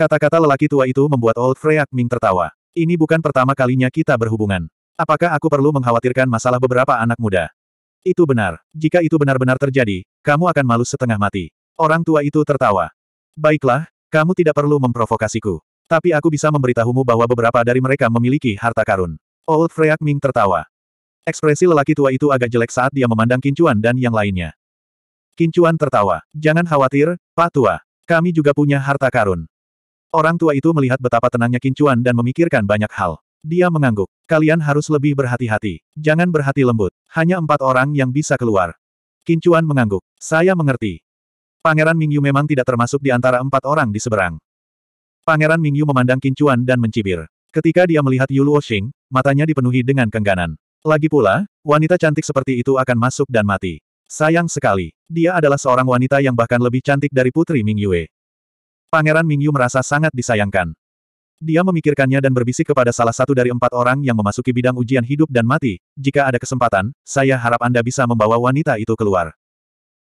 Kata-kata lelaki tua itu membuat Old Freyak Ming tertawa. Ini bukan pertama kalinya kita berhubungan. Apakah aku perlu mengkhawatirkan masalah beberapa anak muda? Itu benar. Jika itu benar-benar terjadi, kamu akan malu setengah mati. Orang tua itu tertawa. Baiklah, kamu tidak perlu memprovokasiku. Tapi aku bisa memberitahumu bahwa beberapa dari mereka memiliki harta karun. Old Freyak Ming tertawa. Ekspresi lelaki tua itu agak jelek saat dia memandang Kincuan dan yang lainnya. Kincuan tertawa. Jangan khawatir, Pak Tua. Kami juga punya harta karun. Orang tua itu melihat betapa tenangnya Kincuan dan memikirkan banyak hal. Dia mengangguk. Kalian harus lebih berhati-hati. Jangan berhati lembut. Hanya empat orang yang bisa keluar. Kincuan mengangguk. Saya mengerti. Pangeran Mingyu memang tidak termasuk di antara empat orang di seberang. Pangeran Mingyu memandang Kincuan dan mencibir. Ketika dia melihat Yulu Woshing, matanya dipenuhi dengan kengganan. Lagi pula, wanita cantik seperti itu akan masuk dan mati. Sayang sekali. Dia adalah seorang wanita yang bahkan lebih cantik dari Putri Mingyue. Pangeran Mingyu merasa sangat disayangkan. Dia memikirkannya dan berbisik kepada salah satu dari empat orang yang memasuki bidang ujian hidup dan mati, jika ada kesempatan, saya harap Anda bisa membawa wanita itu keluar.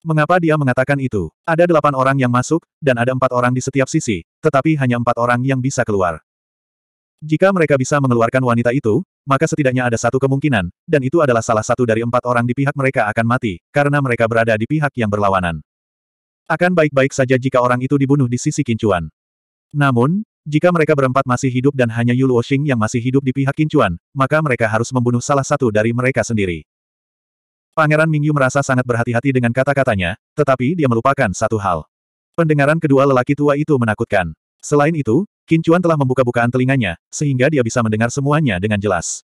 Mengapa dia mengatakan itu? Ada delapan orang yang masuk, dan ada empat orang di setiap sisi, tetapi hanya empat orang yang bisa keluar. Jika mereka bisa mengeluarkan wanita itu, maka setidaknya ada satu kemungkinan, dan itu adalah salah satu dari empat orang di pihak mereka akan mati, karena mereka berada di pihak yang berlawanan. Akan baik-baik saja jika orang itu dibunuh di sisi Kincuan. Namun, jika mereka berempat masih hidup dan hanya Yulu Oshing yang masih hidup di pihak Kincuan, maka mereka harus membunuh salah satu dari mereka sendiri. Pangeran Mingyu merasa sangat berhati-hati dengan kata-katanya, tetapi dia melupakan satu hal. Pendengaran kedua lelaki tua itu menakutkan. Selain itu, Kincuan telah membuka-bukaan telinganya, sehingga dia bisa mendengar semuanya dengan jelas.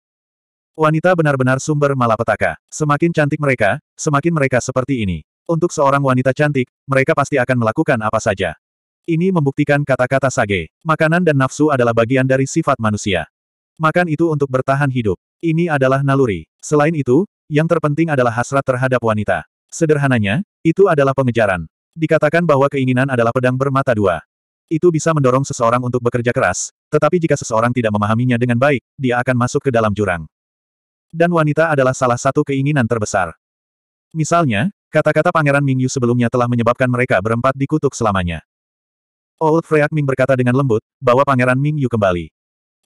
Wanita benar-benar sumber malapetaka. Semakin cantik mereka, semakin mereka seperti ini. Untuk seorang wanita cantik, mereka pasti akan melakukan apa saja. Ini membuktikan kata-kata Sage. Makanan dan nafsu adalah bagian dari sifat manusia. Makan itu untuk bertahan hidup. Ini adalah naluri. Selain itu, yang terpenting adalah hasrat terhadap wanita. Sederhananya, itu adalah pengejaran. Dikatakan bahwa keinginan adalah pedang bermata dua. Itu bisa mendorong seseorang untuk bekerja keras, tetapi jika seseorang tidak memahaminya dengan baik, dia akan masuk ke dalam jurang. Dan wanita adalah salah satu keinginan terbesar. Misalnya, Kata-kata Pangeran Mingyu sebelumnya telah menyebabkan mereka berempat dikutuk selamanya. Old Freak Ming berkata dengan lembut, bahwa Pangeran Mingyu kembali.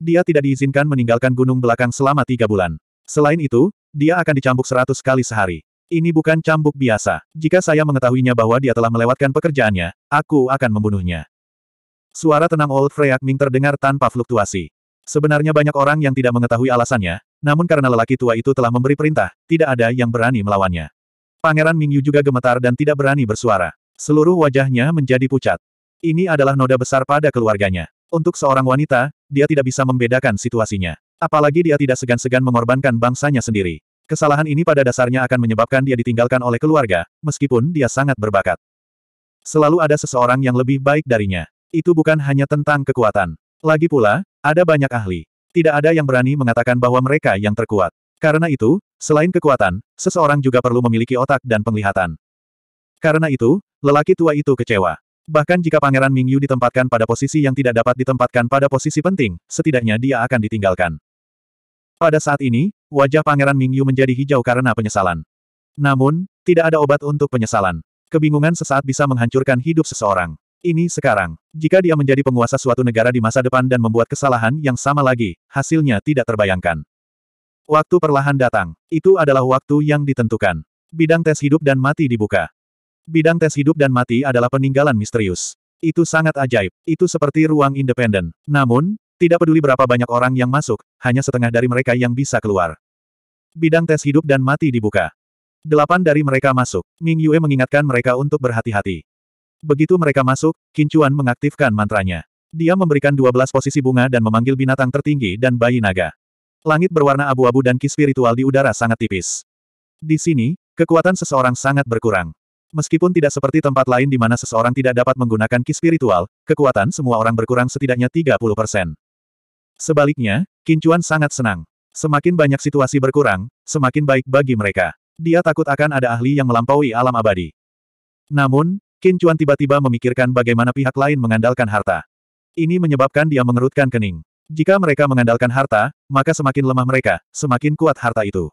Dia tidak diizinkan meninggalkan gunung belakang selama tiga bulan. Selain itu, dia akan dicambuk seratus kali sehari. Ini bukan cambuk biasa. Jika saya mengetahuinya bahwa dia telah melewatkan pekerjaannya, aku akan membunuhnya. Suara tenang Old Freak Ming terdengar tanpa fluktuasi. Sebenarnya banyak orang yang tidak mengetahui alasannya, namun karena lelaki tua itu telah memberi perintah, tidak ada yang berani melawannya. Pangeran Mingyu juga gemetar dan tidak berani bersuara. Seluruh wajahnya menjadi pucat. Ini adalah noda besar pada keluarganya. Untuk seorang wanita, dia tidak bisa membedakan situasinya. Apalagi dia tidak segan-segan mengorbankan bangsanya sendiri. Kesalahan ini pada dasarnya akan menyebabkan dia ditinggalkan oleh keluarga, meskipun dia sangat berbakat. Selalu ada seseorang yang lebih baik darinya. Itu bukan hanya tentang kekuatan. Lagi pula, ada banyak ahli. Tidak ada yang berani mengatakan bahwa mereka yang terkuat. Karena itu, selain kekuatan, seseorang juga perlu memiliki otak dan penglihatan. Karena itu, lelaki tua itu kecewa. Bahkan jika Pangeran Mingyu ditempatkan pada posisi yang tidak dapat ditempatkan pada posisi penting, setidaknya dia akan ditinggalkan. Pada saat ini, wajah Pangeran Mingyu menjadi hijau karena penyesalan. Namun, tidak ada obat untuk penyesalan. Kebingungan sesaat bisa menghancurkan hidup seseorang. Ini sekarang. Jika dia menjadi penguasa suatu negara di masa depan dan membuat kesalahan yang sama lagi, hasilnya tidak terbayangkan. Waktu perlahan datang. Itu adalah waktu yang ditentukan. Bidang tes hidup dan mati dibuka. Bidang tes hidup dan mati adalah peninggalan misterius. Itu sangat ajaib. Itu seperti ruang independen. Namun, tidak peduli berapa banyak orang yang masuk, hanya setengah dari mereka yang bisa keluar. Bidang tes hidup dan mati dibuka. Delapan dari mereka masuk. Ming Yue mengingatkan mereka untuk berhati-hati. Begitu mereka masuk, Kincuan mengaktifkan mantranya. Dia memberikan dua belas posisi bunga dan memanggil binatang tertinggi dan bayi naga. Langit berwarna abu-abu dan ki spiritual di udara sangat tipis. Di sini, kekuatan seseorang sangat berkurang. Meskipun tidak seperti tempat lain di mana seseorang tidak dapat menggunakan ki spiritual, kekuatan semua orang berkurang setidaknya 30%. Sebaliknya, Kincuan sangat senang. Semakin banyak situasi berkurang, semakin baik bagi mereka. Dia takut akan ada ahli yang melampaui alam abadi. Namun, Kincuan tiba-tiba memikirkan bagaimana pihak lain mengandalkan harta. Ini menyebabkan dia mengerutkan kening. Jika mereka mengandalkan harta, maka semakin lemah mereka, semakin kuat harta itu.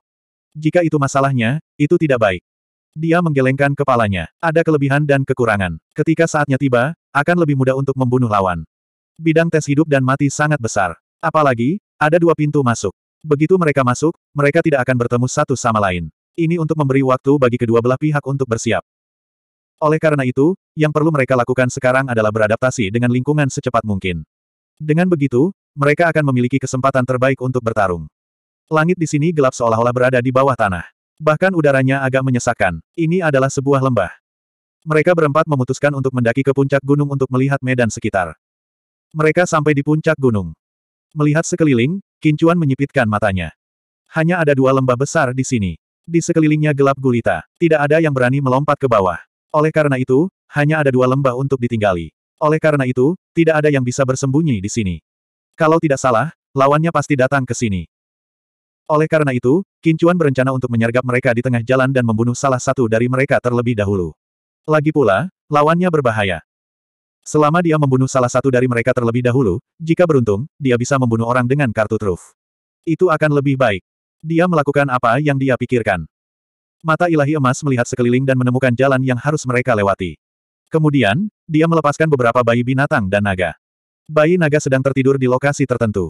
Jika itu masalahnya, itu tidak baik. Dia menggelengkan kepalanya. Ada kelebihan dan kekurangan. Ketika saatnya tiba, akan lebih mudah untuk membunuh lawan. Bidang tes hidup dan mati sangat besar. Apalagi, ada dua pintu masuk. Begitu mereka masuk, mereka tidak akan bertemu satu sama lain. Ini untuk memberi waktu bagi kedua belah pihak untuk bersiap. Oleh karena itu, yang perlu mereka lakukan sekarang adalah beradaptasi dengan lingkungan secepat mungkin. Dengan begitu, mereka akan memiliki kesempatan terbaik untuk bertarung. Langit di sini gelap seolah-olah berada di bawah tanah. Bahkan udaranya agak menyesakkan. Ini adalah sebuah lembah. Mereka berempat memutuskan untuk mendaki ke puncak gunung untuk melihat medan sekitar. Mereka sampai di puncak gunung. Melihat sekeliling, Kincuan menyipitkan matanya. Hanya ada dua lembah besar di sini. Di sekelilingnya gelap gulita. Tidak ada yang berani melompat ke bawah. Oleh karena itu, hanya ada dua lembah untuk ditinggali. Oleh karena itu, tidak ada yang bisa bersembunyi di sini. Kalau tidak salah, lawannya pasti datang ke sini. Oleh karena itu, Kincuan berencana untuk menyergap mereka di tengah jalan dan membunuh salah satu dari mereka terlebih dahulu. Lagi pula, lawannya berbahaya. Selama dia membunuh salah satu dari mereka terlebih dahulu, jika beruntung, dia bisa membunuh orang dengan kartu truf. Itu akan lebih baik. Dia melakukan apa yang dia pikirkan. Mata ilahi emas melihat sekeliling dan menemukan jalan yang harus mereka lewati. Kemudian, dia melepaskan beberapa bayi binatang dan naga. Bayi naga sedang tertidur di lokasi tertentu.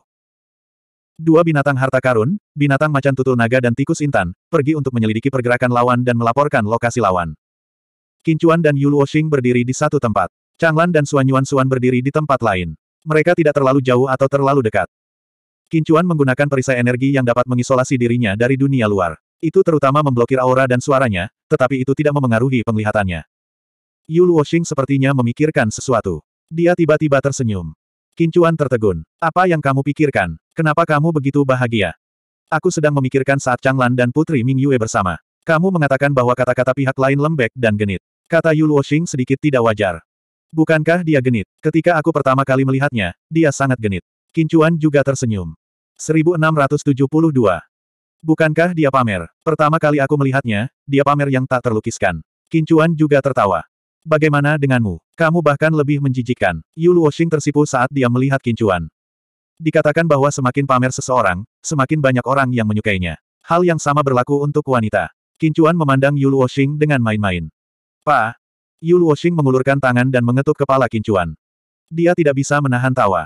Dua binatang harta karun, binatang macan tutul naga dan tikus intan, pergi untuk menyelidiki pergerakan lawan dan melaporkan lokasi lawan. Kincuan dan Yu Xing berdiri di satu tempat. Changlan dan Suanyuan Suan berdiri di tempat lain. Mereka tidak terlalu jauh atau terlalu dekat. Kincuan menggunakan perisai energi yang dapat mengisolasi dirinya dari dunia luar. Itu terutama memblokir aura dan suaranya, tetapi itu tidak memengaruhi penglihatannya. Yu Luoxing sepertinya memikirkan sesuatu. Dia tiba-tiba tersenyum. Kincuan tertegun. Apa yang kamu pikirkan? Kenapa kamu begitu bahagia? Aku sedang memikirkan saat Changlan dan Putri Ming Yue bersama. Kamu mengatakan bahwa kata-kata pihak lain lembek dan genit. Kata Yu Luoxing sedikit tidak wajar. Bukankah dia genit? Ketika aku pertama kali melihatnya, dia sangat genit. Kincuan juga tersenyum. 1672. Bukankah dia pamer? Pertama kali aku melihatnya, dia pamer yang tak terlukiskan. Kincuan juga tertawa. Bagaimana denganmu? Kamu bahkan lebih menjijikkan. Yu Luoxing tersipu saat dia melihat kincuan. Dikatakan bahwa semakin pamer seseorang, semakin banyak orang yang menyukainya. Hal yang sama berlaku untuk wanita. Kincuan memandang Yu Luoxing dengan main-main. Pa! Yu Luoxing mengulurkan tangan dan mengetuk kepala kincuan. Dia tidak bisa menahan tawa.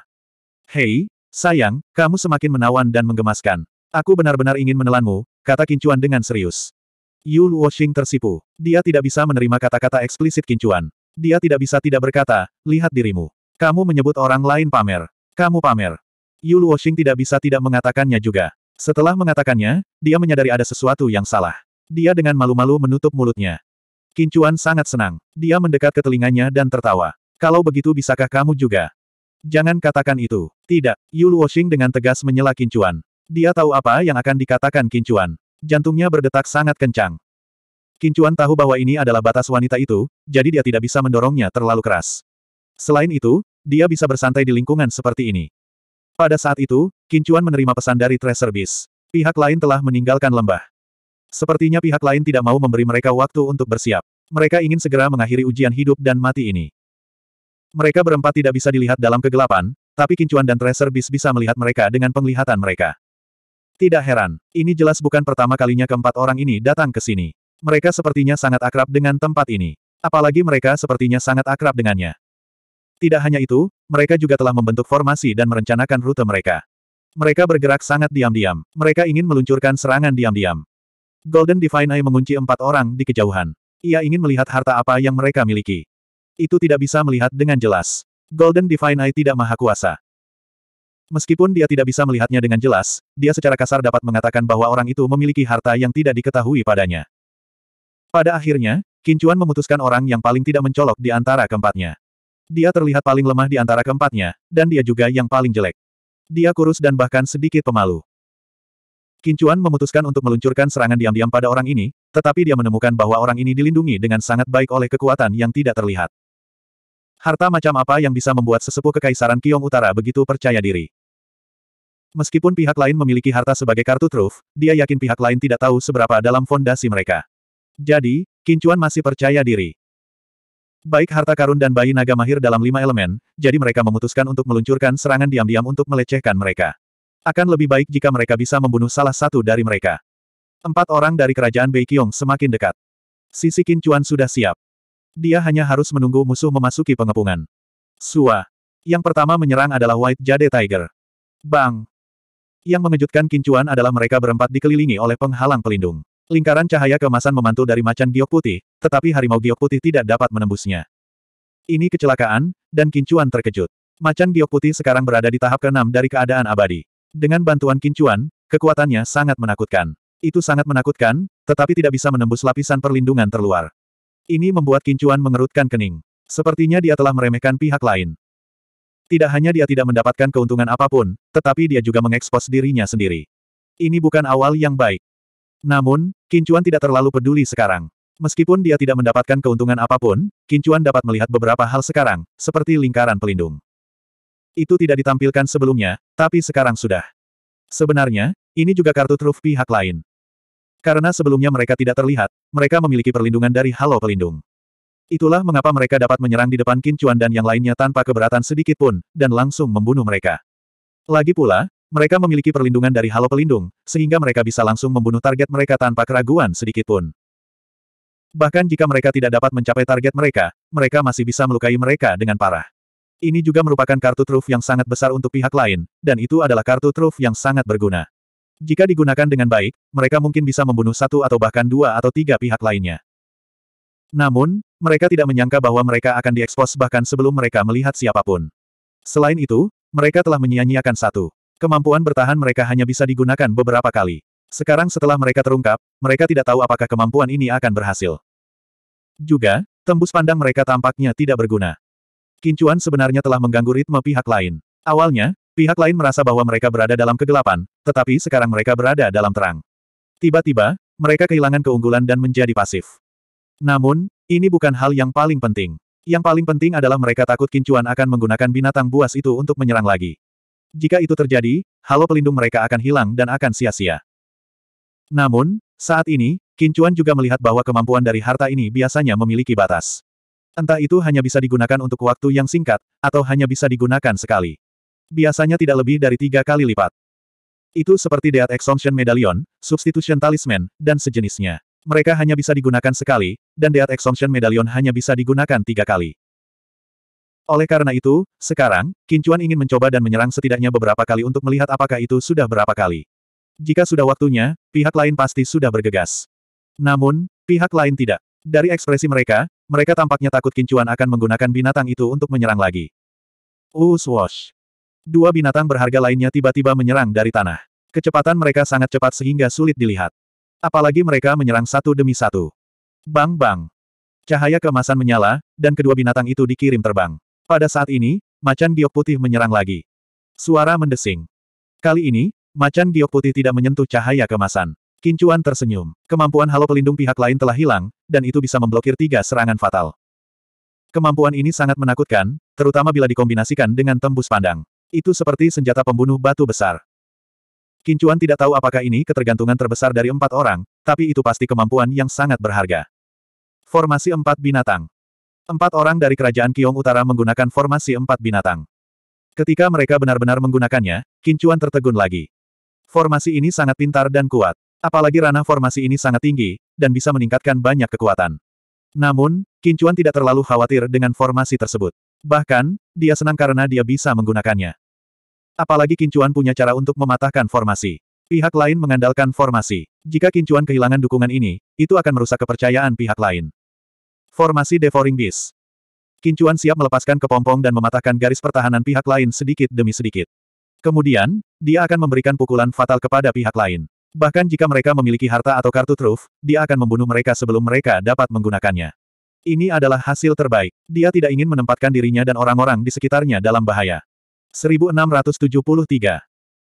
Hei, sayang, kamu semakin menawan dan menggemaskan. Aku benar-benar ingin menelanmu, kata kincuan dengan serius. Yu Luoxing tersipu. Dia tidak bisa menerima kata-kata eksplisit kincuan. Dia tidak bisa tidak berkata, lihat dirimu. Kamu menyebut orang lain pamer. Kamu pamer. Yu Luoxing tidak bisa tidak mengatakannya juga. Setelah mengatakannya, dia menyadari ada sesuatu yang salah. Dia dengan malu-malu menutup mulutnya. Kincuan sangat senang. Dia mendekat ke telinganya dan tertawa. Kalau begitu bisakah kamu juga? Jangan katakan itu. Tidak. Yu Luoxing dengan tegas menyela Kincuan. Dia tahu apa yang akan dikatakan Kincuan. Jantungnya berdetak sangat kencang. Kincuan tahu bahwa ini adalah batas wanita itu, jadi dia tidak bisa mendorongnya terlalu keras. Selain itu, dia bisa bersantai di lingkungan seperti ini. Pada saat itu, Kincuan menerima pesan dari Tracer Beast. Pihak lain telah meninggalkan lembah. Sepertinya pihak lain tidak mau memberi mereka waktu untuk bersiap. Mereka ingin segera mengakhiri ujian hidup dan mati ini. Mereka berempat tidak bisa dilihat dalam kegelapan, tapi Kincuan dan Tracer Beast bisa melihat mereka dengan penglihatan mereka. Tidak heran, ini jelas bukan pertama kalinya keempat orang ini datang ke sini. Mereka sepertinya sangat akrab dengan tempat ini. Apalagi mereka sepertinya sangat akrab dengannya. Tidak hanya itu, mereka juga telah membentuk formasi dan merencanakan rute mereka. Mereka bergerak sangat diam-diam. Mereka ingin meluncurkan serangan diam-diam. Golden Divine Eye mengunci empat orang di kejauhan. Ia ingin melihat harta apa yang mereka miliki. Itu tidak bisa melihat dengan jelas. Golden Divine Eye tidak maha kuasa. Meskipun dia tidak bisa melihatnya dengan jelas, dia secara kasar dapat mengatakan bahwa orang itu memiliki harta yang tidak diketahui padanya. Pada akhirnya, Kincuan memutuskan orang yang paling tidak mencolok di antara keempatnya. Dia terlihat paling lemah di antara keempatnya, dan dia juga yang paling jelek. Dia kurus dan bahkan sedikit pemalu. Kincuan memutuskan untuk meluncurkan serangan diam-diam pada orang ini, tetapi dia menemukan bahwa orang ini dilindungi dengan sangat baik oleh kekuatan yang tidak terlihat. Harta macam apa yang bisa membuat sesepuh kekaisaran Kiong Utara begitu percaya diri? Meskipun pihak lain memiliki harta sebagai kartu truf, dia yakin pihak lain tidak tahu seberapa dalam fondasi mereka. Jadi, Kincuan masih percaya diri. Baik harta karun dan bayi naga mahir dalam lima elemen, jadi mereka memutuskan untuk meluncurkan serangan diam-diam untuk melecehkan mereka. Akan lebih baik jika mereka bisa membunuh salah satu dari mereka. Empat orang dari kerajaan Baikyong semakin dekat. Sisi Kincuan sudah siap. Dia hanya harus menunggu musuh memasuki pengepungan. Sua. Yang pertama menyerang adalah White Jade Tiger. Bang! Yang mengejutkan kincuan adalah mereka berempat dikelilingi oleh penghalang pelindung. Lingkaran cahaya kemasan memantul dari macan giok putih, tetapi harimau giok putih tidak dapat menembusnya. Ini kecelakaan, dan kincuan terkejut. Macan giok putih sekarang berada di tahap keenam dari keadaan abadi. Dengan bantuan kincuan, kekuatannya sangat menakutkan. Itu sangat menakutkan, tetapi tidak bisa menembus lapisan perlindungan terluar. Ini membuat kincuan mengerutkan kening. Sepertinya dia telah meremehkan pihak lain. Tidak hanya dia tidak mendapatkan keuntungan apapun, tetapi dia juga mengekspos dirinya sendiri. Ini bukan awal yang baik. Namun, Kincuan tidak terlalu peduli sekarang. Meskipun dia tidak mendapatkan keuntungan apapun, Kincuan dapat melihat beberapa hal sekarang, seperti lingkaran pelindung. Itu tidak ditampilkan sebelumnya, tapi sekarang sudah. Sebenarnya, ini juga kartu truf pihak lain. Karena sebelumnya mereka tidak terlihat, mereka memiliki perlindungan dari halo pelindung. Itulah mengapa mereka dapat menyerang di depan Qin Chuan dan yang lainnya tanpa keberatan sedikit pun, dan langsung membunuh mereka. Lagi pula, mereka memiliki perlindungan dari halo pelindung, sehingga mereka bisa langsung membunuh target mereka tanpa keraguan sedikit pun. Bahkan jika mereka tidak dapat mencapai target mereka, mereka masih bisa melukai mereka dengan parah. Ini juga merupakan kartu truf yang sangat besar untuk pihak lain, dan itu adalah kartu truf yang sangat berguna. Jika digunakan dengan baik, mereka mungkin bisa membunuh satu atau bahkan dua atau tiga pihak lainnya. Namun, mereka tidak menyangka bahwa mereka akan diekspos bahkan sebelum mereka melihat siapapun. Selain itu, mereka telah menyia-nyiakan satu. Kemampuan bertahan mereka hanya bisa digunakan beberapa kali. Sekarang setelah mereka terungkap, mereka tidak tahu apakah kemampuan ini akan berhasil. Juga, tembus pandang mereka tampaknya tidak berguna. Kincuan sebenarnya telah mengganggu ritme pihak lain. Awalnya, pihak lain merasa bahwa mereka berada dalam kegelapan, tetapi sekarang mereka berada dalam terang. Tiba-tiba, mereka kehilangan keunggulan dan menjadi pasif. Namun, ini bukan hal yang paling penting. Yang paling penting adalah mereka takut kincuan akan menggunakan binatang buas itu untuk menyerang lagi. Jika itu terjadi, halo pelindung mereka akan hilang dan akan sia-sia. Namun, saat ini, kincuan juga melihat bahwa kemampuan dari harta ini biasanya memiliki batas. Entah itu hanya bisa digunakan untuk waktu yang singkat, atau hanya bisa digunakan sekali. Biasanya tidak lebih dari tiga kali lipat. Itu seperti Death Exemption Medallion, Substitution Talisman, dan sejenisnya. Mereka hanya bisa digunakan sekali, dan Deat Exhaustion Medallion hanya bisa digunakan tiga kali. Oleh karena itu, sekarang, Kincuan ingin mencoba dan menyerang setidaknya beberapa kali untuk melihat apakah itu sudah berapa kali. Jika sudah waktunya, pihak lain pasti sudah bergegas. Namun, pihak lain tidak. Dari ekspresi mereka, mereka tampaknya takut Kincuan akan menggunakan binatang itu untuk menyerang lagi. Uswash. Dua binatang berharga lainnya tiba-tiba menyerang dari tanah. Kecepatan mereka sangat cepat sehingga sulit dilihat. Apalagi mereka menyerang satu demi satu. Bang-bang. Cahaya kemasan menyala, dan kedua binatang itu dikirim terbang. Pada saat ini, macan giok putih menyerang lagi. Suara mendesing. Kali ini, macan giok putih tidak menyentuh cahaya kemasan. Kincuan tersenyum. Kemampuan halo pelindung pihak lain telah hilang, dan itu bisa memblokir tiga serangan fatal. Kemampuan ini sangat menakutkan, terutama bila dikombinasikan dengan tembus pandang. Itu seperti senjata pembunuh batu besar. Kincuan tidak tahu apakah ini ketergantungan terbesar dari empat orang, tapi itu pasti kemampuan yang sangat berharga. Formasi empat binatang. Empat orang dari kerajaan Kiong Utara menggunakan formasi empat binatang. Ketika mereka benar-benar menggunakannya, Kincuan tertegun lagi. Formasi ini sangat pintar dan kuat. Apalagi ranah formasi ini sangat tinggi, dan bisa meningkatkan banyak kekuatan. Namun, Kincuan tidak terlalu khawatir dengan formasi tersebut. Bahkan, dia senang karena dia bisa menggunakannya. Apalagi Kincuan punya cara untuk mematahkan formasi. Pihak lain mengandalkan formasi. Jika Kincuan kehilangan dukungan ini, itu akan merusak kepercayaan pihak lain. Formasi Devouring Beast. Kincuan siap melepaskan kepompong dan mematahkan garis pertahanan pihak lain sedikit demi sedikit. Kemudian, dia akan memberikan pukulan fatal kepada pihak lain. Bahkan jika mereka memiliki harta atau kartu truf, dia akan membunuh mereka sebelum mereka dapat menggunakannya. Ini adalah hasil terbaik. Dia tidak ingin menempatkan dirinya dan orang-orang di sekitarnya dalam bahaya. 1673.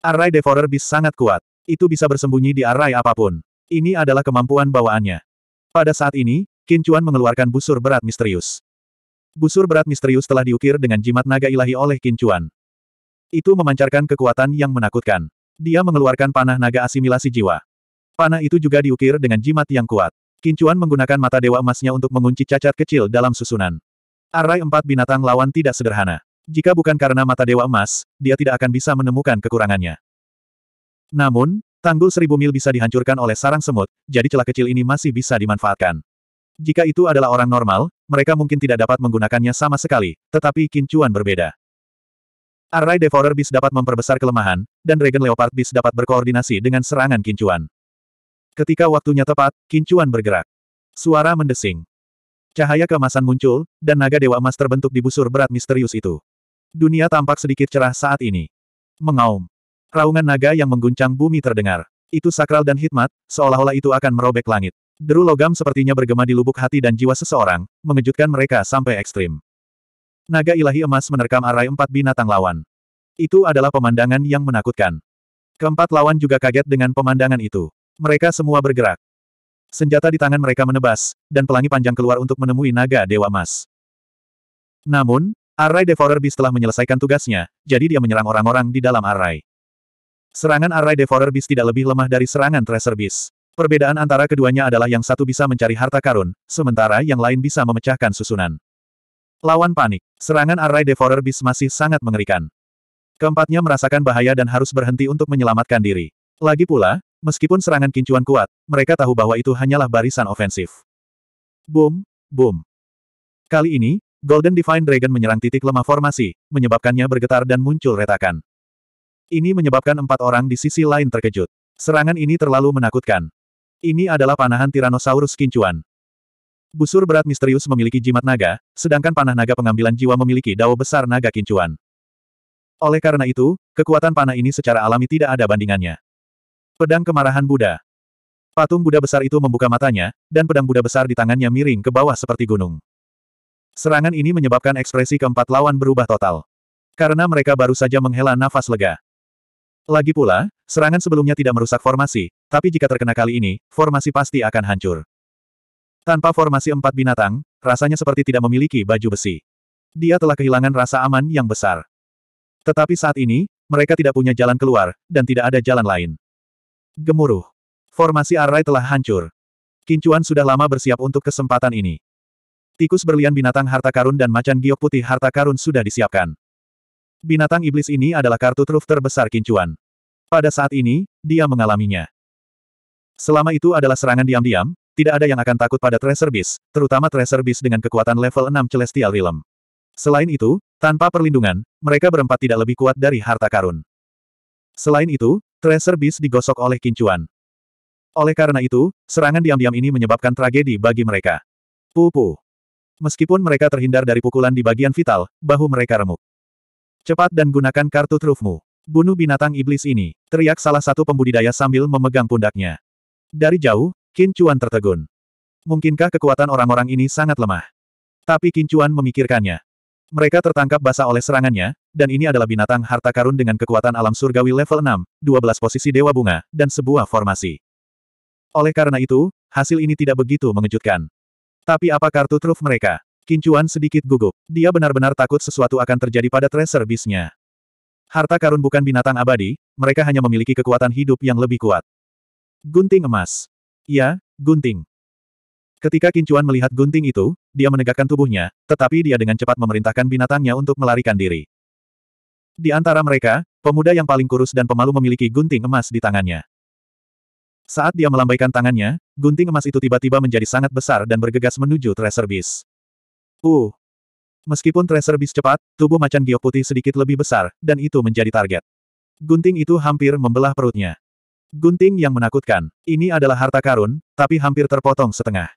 Array Devourer Beast sangat kuat. Itu bisa bersembunyi di array apapun. Ini adalah kemampuan bawaannya. Pada saat ini, Kincuan mengeluarkan busur berat misterius. Busur berat misterius telah diukir dengan jimat naga ilahi oleh Kincuan. Itu memancarkan kekuatan yang menakutkan. Dia mengeluarkan panah naga asimilasi jiwa. Panah itu juga diukir dengan jimat yang kuat. Kincuan menggunakan mata dewa emasnya untuk mengunci cacat kecil dalam susunan. Array empat binatang lawan tidak sederhana. Jika bukan karena mata Dewa Emas, dia tidak akan bisa menemukan kekurangannya. Namun, tanggul seribu mil bisa dihancurkan oleh sarang semut, jadi celah kecil ini masih bisa dimanfaatkan. Jika itu adalah orang normal, mereka mungkin tidak dapat menggunakannya sama sekali, tetapi kincuan berbeda. Array Devourer Beast dapat memperbesar kelemahan, dan Dragon Leopard Beast dapat berkoordinasi dengan serangan kincuan. Ketika waktunya tepat, kincuan bergerak. Suara mendesing. Cahaya kemasan muncul, dan naga Dewa Emas terbentuk di busur berat misterius itu. Dunia tampak sedikit cerah saat ini. Mengaum. Raungan naga yang mengguncang bumi terdengar. Itu sakral dan hikmat, seolah-olah itu akan merobek langit. Deru logam sepertinya bergema di lubuk hati dan jiwa seseorang, mengejutkan mereka sampai ekstrim. Naga ilahi emas menerkam arai empat binatang lawan. Itu adalah pemandangan yang menakutkan. Keempat lawan juga kaget dengan pemandangan itu. Mereka semua bergerak. Senjata di tangan mereka menebas, dan pelangi panjang keluar untuk menemui naga Dewa emas. Namun, Array Devourer Beast telah menyelesaikan tugasnya, jadi dia menyerang orang-orang di dalam Array. Serangan Array Devourer Beast tidak lebih lemah dari serangan Tracer Beast. Perbedaan antara keduanya adalah yang satu bisa mencari harta karun, sementara yang lain bisa memecahkan susunan. Lawan panik. Serangan Array Devourer Beast masih sangat mengerikan. Keempatnya merasakan bahaya dan harus berhenti untuk menyelamatkan diri. Lagi pula, meskipun serangan kincuan kuat, mereka tahu bahwa itu hanyalah barisan ofensif. Boom, boom. Kali ini, Golden Divine Dragon menyerang titik lemah formasi, menyebabkannya bergetar dan muncul retakan. Ini menyebabkan empat orang di sisi lain terkejut. Serangan ini terlalu menakutkan. Ini adalah panahan Tyrannosaurus kincuan. Busur berat misterius memiliki jimat naga, sedangkan panah naga pengambilan jiwa memiliki dao besar naga kincuan. Oleh karena itu, kekuatan panah ini secara alami tidak ada bandingannya. Pedang kemarahan Buddha. Patung Buddha besar itu membuka matanya, dan pedang Buddha besar di tangannya miring ke bawah seperti gunung. Serangan ini menyebabkan ekspresi keempat lawan berubah total. Karena mereka baru saja menghela nafas lega. Lagi pula, serangan sebelumnya tidak merusak formasi, tapi jika terkena kali ini, formasi pasti akan hancur. Tanpa formasi empat binatang, rasanya seperti tidak memiliki baju besi. Dia telah kehilangan rasa aman yang besar. Tetapi saat ini, mereka tidak punya jalan keluar, dan tidak ada jalan lain. Gemuruh. Formasi arai telah hancur. Kincuan sudah lama bersiap untuk kesempatan ini. Tikus berlian binatang harta karun dan macan giok putih harta karun sudah disiapkan. Binatang iblis ini adalah kartu truf terbesar kincuan. Pada saat ini, dia mengalaminya. Selama itu adalah serangan diam-diam, tidak ada yang akan takut pada Tracer Beast, terutama Tracer Beast dengan kekuatan level 6 Celestial Realm. Selain itu, tanpa perlindungan, mereka berempat tidak lebih kuat dari harta karun. Selain itu, Tracer Beast digosok oleh kincuan. Oleh karena itu, serangan diam-diam ini menyebabkan tragedi bagi mereka. Pupu. Meskipun mereka terhindar dari pukulan di bagian vital, bahu mereka remuk. Cepat dan gunakan kartu trufmu. Bunuh binatang iblis ini, teriak salah satu pembudidaya sambil memegang pundaknya. Dari jauh, Kincuan tertegun. Mungkinkah kekuatan orang-orang ini sangat lemah? Tapi Kincuan memikirkannya. Mereka tertangkap basah oleh serangannya, dan ini adalah binatang harta karun dengan kekuatan alam surgawi level 6, 12 posisi dewa bunga, dan sebuah formasi. Oleh karena itu, hasil ini tidak begitu mengejutkan. Tapi apa kartu truf mereka? Kincuan sedikit gugup. Dia benar-benar takut sesuatu akan terjadi pada treasure bisnya. Harta karun bukan binatang abadi, mereka hanya memiliki kekuatan hidup yang lebih kuat. Gunting emas. Ya, gunting. Ketika Kincuan melihat gunting itu, dia menegakkan tubuhnya, tetapi dia dengan cepat memerintahkan binatangnya untuk melarikan diri. Di antara mereka, pemuda yang paling kurus dan pemalu memiliki gunting emas di tangannya. Saat dia melambaikan tangannya, gunting emas itu tiba-tiba menjadi sangat besar dan bergegas menuju Tracer Beast. Uh! Meskipun Tracer Beast cepat, tubuh macan giok putih sedikit lebih besar, dan itu menjadi target. Gunting itu hampir membelah perutnya. Gunting yang menakutkan. Ini adalah harta karun, tapi hampir terpotong setengah.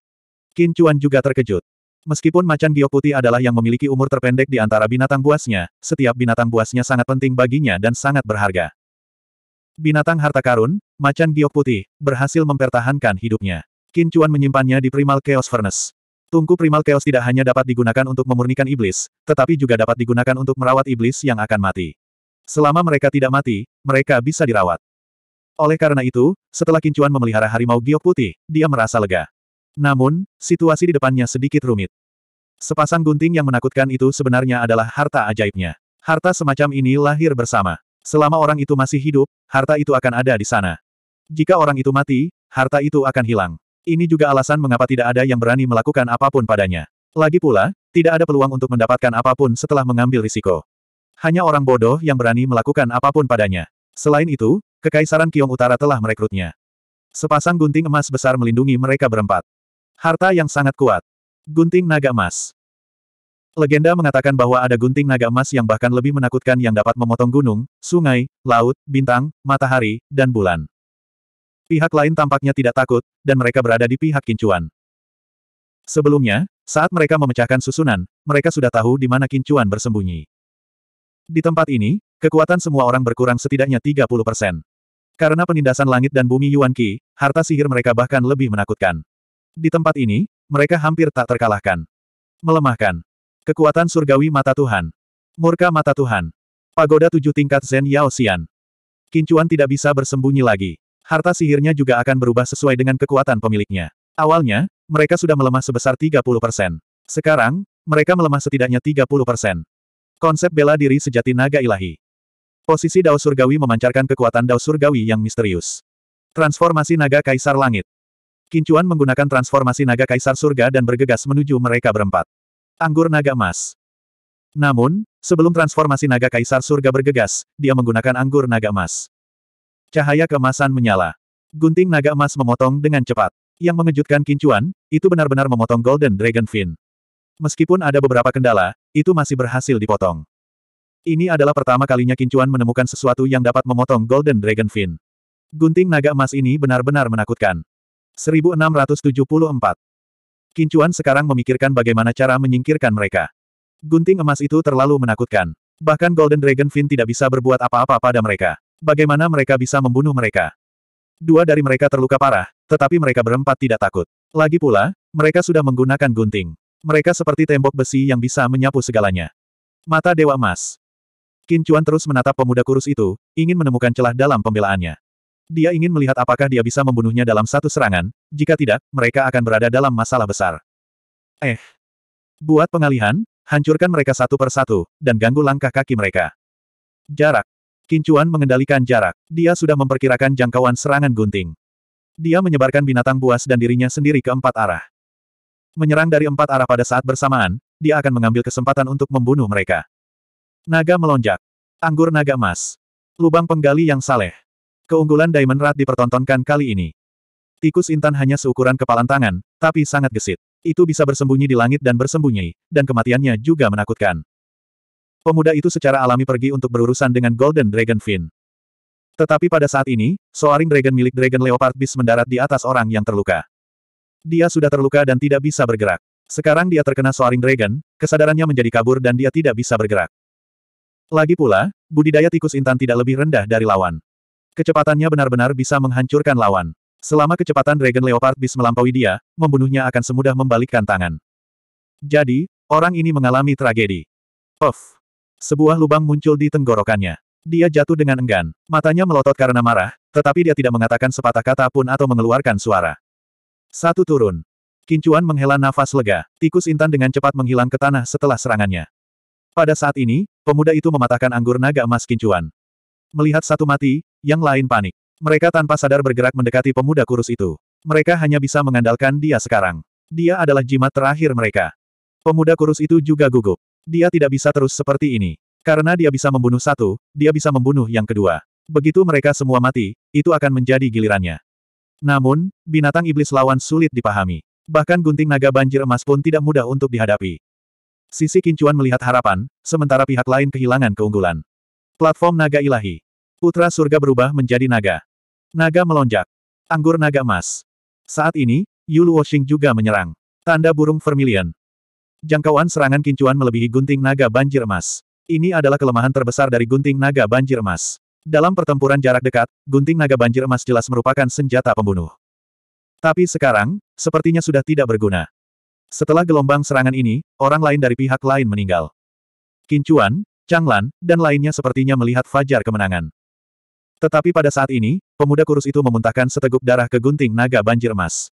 Kincuan juga terkejut. Meskipun macan giok putih adalah yang memiliki umur terpendek di antara binatang buasnya, setiap binatang buasnya sangat penting baginya dan sangat berharga. Binatang harta karun, macan giok putih, berhasil mempertahankan hidupnya. Qin menyimpannya di Primal Chaos Furnace. Tungku Primal Chaos tidak hanya dapat digunakan untuk memurnikan iblis, tetapi juga dapat digunakan untuk merawat iblis yang akan mati. Selama mereka tidak mati, mereka bisa dirawat. Oleh karena itu, setelah Qin memelihara harimau giok putih, dia merasa lega. Namun, situasi di depannya sedikit rumit. Sepasang gunting yang menakutkan itu sebenarnya adalah harta ajaibnya. Harta semacam ini lahir bersama. Selama orang itu masih hidup, harta itu akan ada di sana. Jika orang itu mati, harta itu akan hilang. Ini juga alasan mengapa tidak ada yang berani melakukan apapun padanya. Lagi pula, tidak ada peluang untuk mendapatkan apapun setelah mengambil risiko. Hanya orang bodoh yang berani melakukan apapun padanya. Selain itu, Kekaisaran Kiong Utara telah merekrutnya. Sepasang gunting emas besar melindungi mereka berempat. Harta yang sangat kuat. Gunting naga emas. Legenda mengatakan bahwa ada gunting naga emas yang bahkan lebih menakutkan yang dapat memotong gunung, sungai, laut, bintang, matahari, dan bulan. Pihak lain tampaknya tidak takut, dan mereka berada di pihak kincuan. Sebelumnya, saat mereka memecahkan susunan, mereka sudah tahu di mana kincuan bersembunyi. Di tempat ini, kekuatan semua orang berkurang setidaknya 30 persen. Karena penindasan langit dan bumi Yuan Qi, harta sihir mereka bahkan lebih menakutkan. Di tempat ini, mereka hampir tak terkalahkan. Melemahkan. Kekuatan surgawi mata Tuhan. Murka mata Tuhan. Pagoda tujuh tingkat Zen Yao Xian. Kincuan tidak bisa bersembunyi lagi. Harta sihirnya juga akan berubah sesuai dengan kekuatan pemiliknya. Awalnya, mereka sudah melemah sebesar 30 persen. Sekarang, mereka melemah setidaknya 30 persen. Konsep bela diri sejati naga ilahi. Posisi Dao Surgawi memancarkan kekuatan Dao Surgawi yang misterius. Transformasi Naga Kaisar Langit. Kincuan menggunakan transformasi Naga Kaisar Surga dan bergegas menuju mereka berempat. Anggur Naga Emas. Namun, sebelum transformasi Naga Kaisar Surga bergegas, dia menggunakan anggur Naga Emas. Cahaya kemasan menyala. Gunting Naga Emas memotong dengan cepat. Yang mengejutkan Kincuan, itu benar-benar memotong Golden Dragon Fin. Meskipun ada beberapa kendala, itu masih berhasil dipotong. Ini adalah pertama kalinya Kincuan menemukan sesuatu yang dapat memotong Golden Dragon Fin. Gunting naga emas ini benar-benar menakutkan. 1674 Kincuan sekarang memikirkan bagaimana cara menyingkirkan mereka. Gunting emas itu terlalu menakutkan. Bahkan Golden Dragon Fin tidak bisa berbuat apa-apa pada mereka. Bagaimana mereka bisa membunuh mereka? Dua dari mereka terluka parah, tetapi mereka berempat tidak takut. Lagi pula, mereka sudah menggunakan gunting. Mereka seperti tembok besi yang bisa menyapu segalanya. Mata Dewa Emas. Kincuan terus menatap pemuda kurus itu, ingin menemukan celah dalam pembelaannya. Dia ingin melihat apakah dia bisa membunuhnya dalam satu serangan, jika tidak, mereka akan berada dalam masalah besar. Eh. Buat pengalihan, hancurkan mereka satu per satu, dan ganggu langkah kaki mereka. Jarak. Kincuan mengendalikan jarak. Dia sudah memperkirakan jangkauan serangan gunting. Dia menyebarkan binatang buas dan dirinya sendiri ke empat arah. Menyerang dari empat arah pada saat bersamaan, dia akan mengambil kesempatan untuk membunuh mereka. Naga melonjak. Anggur naga emas. Lubang penggali yang saleh. Keunggulan Diamond Rat dipertontonkan kali ini. Tikus intan hanya seukuran kepalan tangan, tapi sangat gesit. Itu bisa bersembunyi di langit dan bersembunyi, dan kematiannya juga menakutkan. Pemuda itu secara alami pergi untuk berurusan dengan Golden Dragon Fin. Tetapi pada saat ini, Soaring Dragon milik Dragon Leopard Beast mendarat di atas orang yang terluka. Dia sudah terluka dan tidak bisa bergerak. Sekarang dia terkena Soaring Dragon, kesadarannya menjadi kabur dan dia tidak bisa bergerak. Lagi pula, budidaya tikus intan tidak lebih rendah dari lawan. Kecepatannya benar-benar bisa menghancurkan lawan. Selama kecepatan Dragon Leopard bis melampaui dia, membunuhnya akan semudah membalikkan tangan. Jadi, orang ini mengalami tragedi. Puff. Sebuah lubang muncul di tenggorokannya. Dia jatuh dengan enggan, matanya melotot karena marah, tetapi dia tidak mengatakan sepatah kata pun atau mengeluarkan suara. Satu turun. Kincuan menghela nafas lega, tikus intan dengan cepat menghilang ke tanah setelah serangannya. Pada saat ini, pemuda itu mematahkan anggur naga emas Kincuan. Melihat satu mati, yang lain panik. Mereka tanpa sadar bergerak mendekati pemuda kurus itu. Mereka hanya bisa mengandalkan dia sekarang. Dia adalah jimat terakhir mereka. Pemuda kurus itu juga gugup. Dia tidak bisa terus seperti ini. Karena dia bisa membunuh satu, dia bisa membunuh yang kedua. Begitu mereka semua mati, itu akan menjadi gilirannya. Namun, binatang iblis lawan sulit dipahami. Bahkan gunting naga banjir emas pun tidak mudah untuk dihadapi. Sisi Kincuan melihat harapan, sementara pihak lain kehilangan keunggulan. Platform naga ilahi. Putra surga berubah menjadi naga. Naga melonjak. Anggur naga emas. Saat ini, Yulu Washing juga menyerang. Tanda burung vermilion. Jangkauan serangan kincuan melebihi gunting naga banjir emas. Ini adalah kelemahan terbesar dari gunting naga banjir emas. Dalam pertempuran jarak dekat, gunting naga banjir emas jelas merupakan senjata pembunuh. Tapi sekarang, sepertinya sudah tidak berguna. Setelah gelombang serangan ini, orang lain dari pihak lain meninggal. Kincuan, Chang Lan, dan lainnya sepertinya melihat fajar kemenangan. Tetapi pada saat ini, pemuda kurus itu memuntahkan seteguk darah ke gunting naga banjir emas.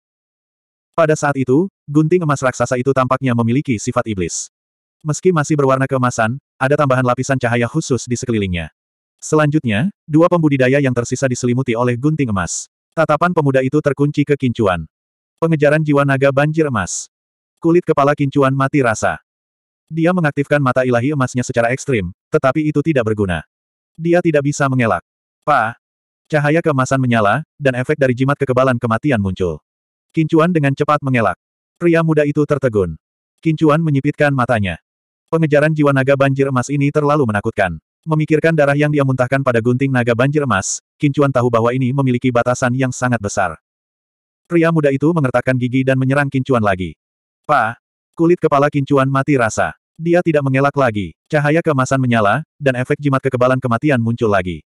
Pada saat itu, gunting emas raksasa itu tampaknya memiliki sifat iblis. Meski masih berwarna keemasan, ada tambahan lapisan cahaya khusus di sekelilingnya. Selanjutnya, dua pembudidaya yang tersisa diselimuti oleh gunting emas. Tatapan pemuda itu terkunci ke kincuan. Pengejaran jiwa naga banjir emas. Kulit kepala kincuan mati rasa. Dia mengaktifkan mata ilahi emasnya secara ekstrim, tetapi itu tidak berguna. Dia tidak bisa mengelak. Pa! Cahaya keemasan menyala, dan efek dari jimat kekebalan kematian muncul. Kincuan dengan cepat mengelak. Pria muda itu tertegun. Kincuan menyipitkan matanya. Pengejaran jiwa naga banjir emas ini terlalu menakutkan. Memikirkan darah yang dia muntahkan pada gunting naga banjir emas, Kincuan tahu bahwa ini memiliki batasan yang sangat besar. Pria muda itu mengertakkan gigi dan menyerang Kincuan lagi. Pa! Kulit kepala Kincuan mati rasa. Dia tidak mengelak lagi. Cahaya kemasan menyala, dan efek jimat kekebalan kematian muncul lagi.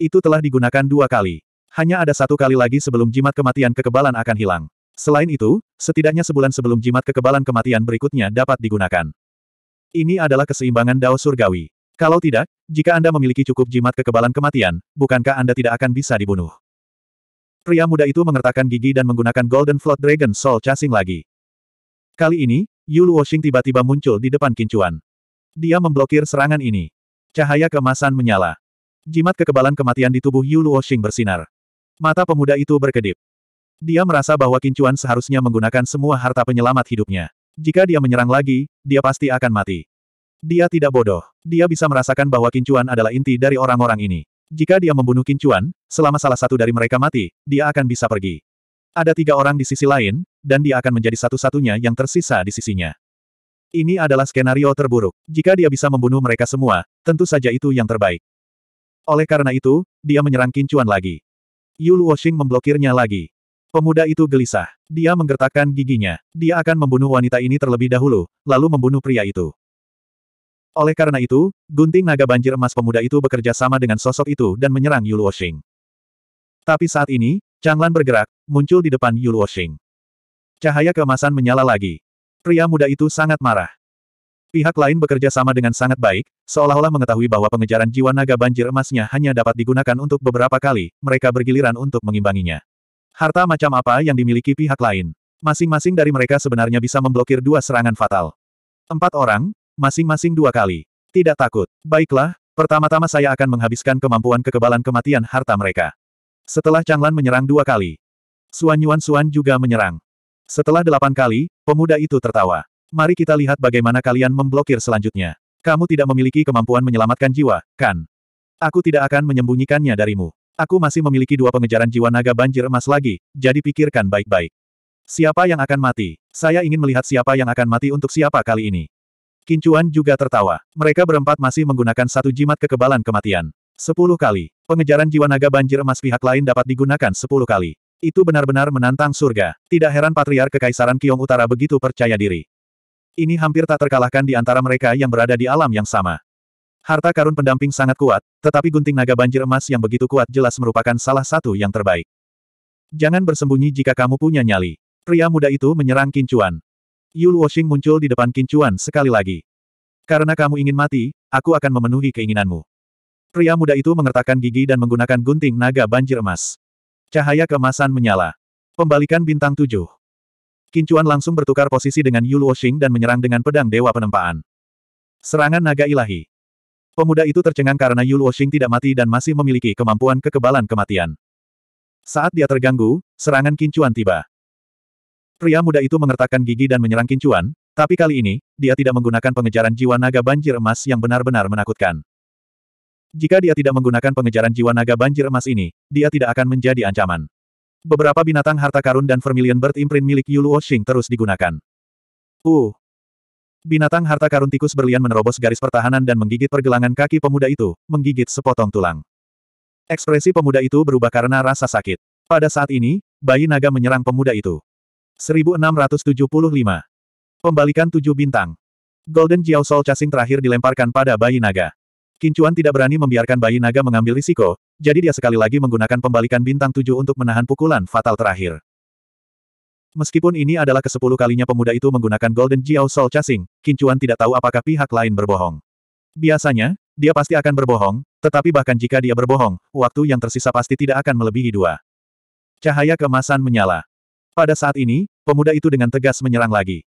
Itu telah digunakan dua kali. Hanya ada satu kali lagi sebelum jimat kematian kekebalan akan hilang. Selain itu, setidaknya sebulan sebelum jimat kekebalan kematian berikutnya dapat digunakan. Ini adalah keseimbangan Dao Surgawi. Kalau tidak, jika Anda memiliki cukup jimat kekebalan kematian, bukankah Anda tidak akan bisa dibunuh? Pria muda itu mengertakkan gigi dan menggunakan Golden Flood Dragon Soul Chasing lagi. Kali ini, Yulu Washing tiba-tiba muncul di depan Kincuan. Dia memblokir serangan ini. Cahaya kemasan menyala. Jimat kekebalan kematian di tubuh Yulu Washing bersinar. Mata pemuda itu berkedip. Dia merasa bahwa Kincuan seharusnya menggunakan semua harta penyelamat hidupnya. Jika dia menyerang lagi, dia pasti akan mati. Dia tidak bodoh. Dia bisa merasakan bahwa Kincuan adalah inti dari orang-orang ini. Jika dia membunuh Kincuan, selama salah satu dari mereka mati, dia akan bisa pergi. Ada tiga orang di sisi lain, dan dia akan menjadi satu-satunya yang tersisa di sisinya. Ini adalah skenario terburuk. Jika dia bisa membunuh mereka semua, tentu saja itu yang terbaik. Oleh karena itu, dia menyerang Kincuan lagi. Yu Luoxing memblokirnya lagi. Pemuda itu gelisah. Dia menggertakkan giginya. Dia akan membunuh wanita ini terlebih dahulu, lalu membunuh pria itu. Oleh karena itu, gunting naga banjir emas pemuda itu bekerja sama dengan sosok itu dan menyerang Yu Luoxing. Tapi saat ini, Changlan bergerak, muncul di depan Yuluo Washing. Cahaya keemasan menyala lagi. Pria muda itu sangat marah. Pihak lain bekerja sama dengan sangat baik, seolah-olah mengetahui bahwa pengejaran jiwa naga banjir emasnya hanya dapat digunakan untuk beberapa kali, mereka bergiliran untuk mengimbanginya. Harta macam apa yang dimiliki pihak lain? Masing-masing dari mereka sebenarnya bisa memblokir dua serangan fatal. Empat orang, masing-masing dua kali. Tidak takut. Baiklah, pertama-tama saya akan menghabiskan kemampuan kekebalan kematian harta mereka. Setelah Changlan menyerang dua kali, Suan Yuan Suan juga menyerang. Setelah delapan kali, pemuda itu tertawa. Mari kita lihat bagaimana kalian memblokir selanjutnya. Kamu tidak memiliki kemampuan menyelamatkan jiwa, kan? Aku tidak akan menyembunyikannya darimu. Aku masih memiliki dua pengejaran jiwa naga banjir emas lagi, jadi pikirkan baik-baik. Siapa yang akan mati? Saya ingin melihat siapa yang akan mati untuk siapa kali ini. Kincuan juga tertawa. Mereka berempat masih menggunakan satu jimat kekebalan kematian. Sepuluh kali. Pengejaran jiwa naga banjir emas pihak lain dapat digunakan sepuluh kali. Itu benar-benar menantang surga. Tidak heran Patriar Kekaisaran Kiong Utara begitu percaya diri. Ini hampir tak terkalahkan di antara mereka yang berada di alam yang sama. Harta karun pendamping sangat kuat, tetapi gunting naga banjir emas yang begitu kuat jelas merupakan salah satu yang terbaik. Jangan bersembunyi jika kamu punya nyali. Pria muda itu menyerang Kincuan. Yul Washing muncul di depan Kincuan sekali lagi. Karena kamu ingin mati, aku akan memenuhi keinginanmu. Pria muda itu mengertakkan gigi dan menggunakan gunting naga banjir emas. Cahaya kemasan menyala. Pembalikan bintang tujuh. Kincuan langsung bertukar posisi dengan Yu Luoxing dan menyerang dengan pedang Dewa Penempaan. Serangan naga ilahi. Pemuda itu tercengang karena Yu Luoxing tidak mati dan masih memiliki kemampuan kekebalan kematian. Saat dia terganggu, serangan Kincuan tiba. Pria muda itu mengertakkan gigi dan menyerang Kincuan, tapi kali ini, dia tidak menggunakan pengejaran jiwa naga banjir emas yang benar-benar menakutkan. Jika dia tidak menggunakan pengejaran jiwa naga banjir emas ini, dia tidak akan menjadi ancaman. Beberapa binatang harta karun dan vermilion bird imprint milik Yulu Oshing terus digunakan. Uh. Binatang harta karun tikus berlian menerobos garis pertahanan dan menggigit pergelangan kaki pemuda itu, menggigit sepotong tulang. Ekspresi pemuda itu berubah karena rasa sakit. Pada saat ini, bayi naga menyerang pemuda itu. 1675. Pembalikan tujuh bintang. Golden Jiao Soul casing terakhir dilemparkan pada bayi naga. Kincuan tidak berani membiarkan bayi naga mengambil risiko, jadi dia sekali lagi menggunakan pembalikan bintang tujuh untuk menahan pukulan fatal terakhir. Meskipun ini adalah kesepuluh kalinya pemuda itu menggunakan Golden Jiao Soul Chasing, Kincuan tidak tahu apakah pihak lain berbohong. Biasanya, dia pasti akan berbohong, tetapi bahkan jika dia berbohong, waktu yang tersisa pasti tidak akan melebihi dua. Cahaya kemasan menyala. Pada saat ini, pemuda itu dengan tegas menyerang lagi.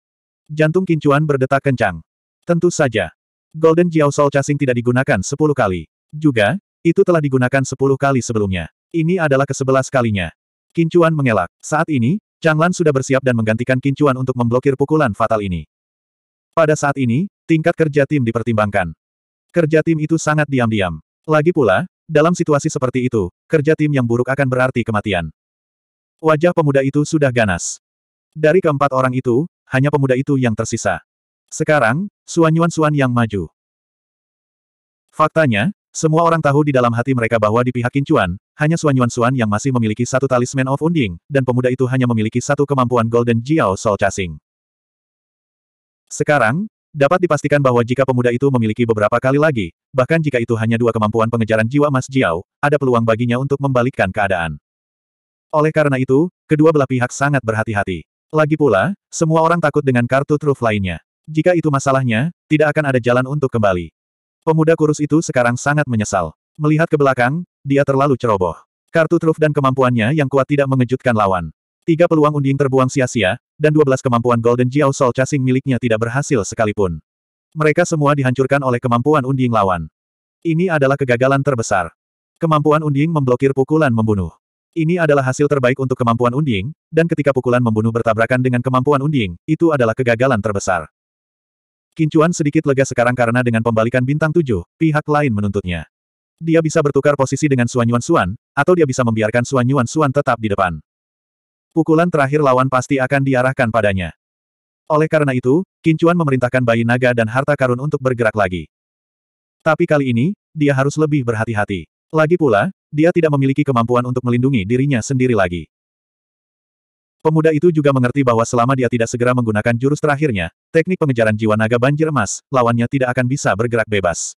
Jantung Kincuan berdetak kencang. Tentu saja, Golden Jiao Soul Chasing tidak digunakan sepuluh kali. Juga, itu telah digunakan sepuluh kali sebelumnya. Ini adalah ke-11 kalinya. Kincuan mengelak. Saat ini, Changlan sudah bersiap dan menggantikan Kincuan untuk memblokir pukulan fatal ini. Pada saat ini, tingkat kerja tim dipertimbangkan. Kerja tim itu sangat diam-diam. Lagi pula, dalam situasi seperti itu, kerja tim yang buruk akan berarti kematian. Wajah pemuda itu sudah ganas. Dari keempat orang itu, hanya pemuda itu yang tersisa. Sekarang, Suan Yuan Suan yang maju. Faktanya, semua orang tahu di dalam hati mereka bahwa di pihak Kincuan, hanya Suan Yuan Suan yang masih memiliki satu talisman of unding, dan pemuda itu hanya memiliki satu kemampuan Golden Jiao Sol Chasing. Sekarang, Dapat dipastikan bahwa jika pemuda itu memiliki beberapa kali lagi, bahkan jika itu hanya dua kemampuan pengejaran jiwa Mas Jiao, ada peluang baginya untuk membalikkan keadaan. Oleh karena itu, kedua belah pihak sangat berhati-hati. Lagi pula, semua orang takut dengan kartu truf lainnya. Jika itu masalahnya, tidak akan ada jalan untuk kembali. Pemuda kurus itu sekarang sangat menyesal. Melihat ke belakang, dia terlalu ceroboh. Kartu truf dan kemampuannya yang kuat tidak mengejutkan lawan. Tiga peluang unding terbuang sia-sia, dan dua belas kemampuan Golden Jiao sol Chasing miliknya tidak berhasil sekalipun. Mereka semua dihancurkan oleh kemampuan unding lawan. Ini adalah kegagalan terbesar. Kemampuan unding memblokir pukulan membunuh. Ini adalah hasil terbaik untuk kemampuan unding, dan ketika pukulan membunuh bertabrakan dengan kemampuan unding, itu adalah kegagalan terbesar. Kincuan sedikit lega sekarang karena dengan pembalikan bintang tujuh, pihak lain menuntutnya. Dia bisa bertukar posisi dengan Suan Yuan Suan, atau dia bisa membiarkan Suan Yuan Suan tetap di depan. Pukulan terakhir lawan pasti akan diarahkan padanya. Oleh karena itu, Kincuan memerintahkan bayi naga dan harta karun untuk bergerak lagi. Tapi kali ini, dia harus lebih berhati-hati. Lagi pula, dia tidak memiliki kemampuan untuk melindungi dirinya sendiri lagi. Pemuda itu juga mengerti bahwa selama dia tidak segera menggunakan jurus terakhirnya, teknik pengejaran jiwa naga banjir emas, lawannya tidak akan bisa bergerak bebas.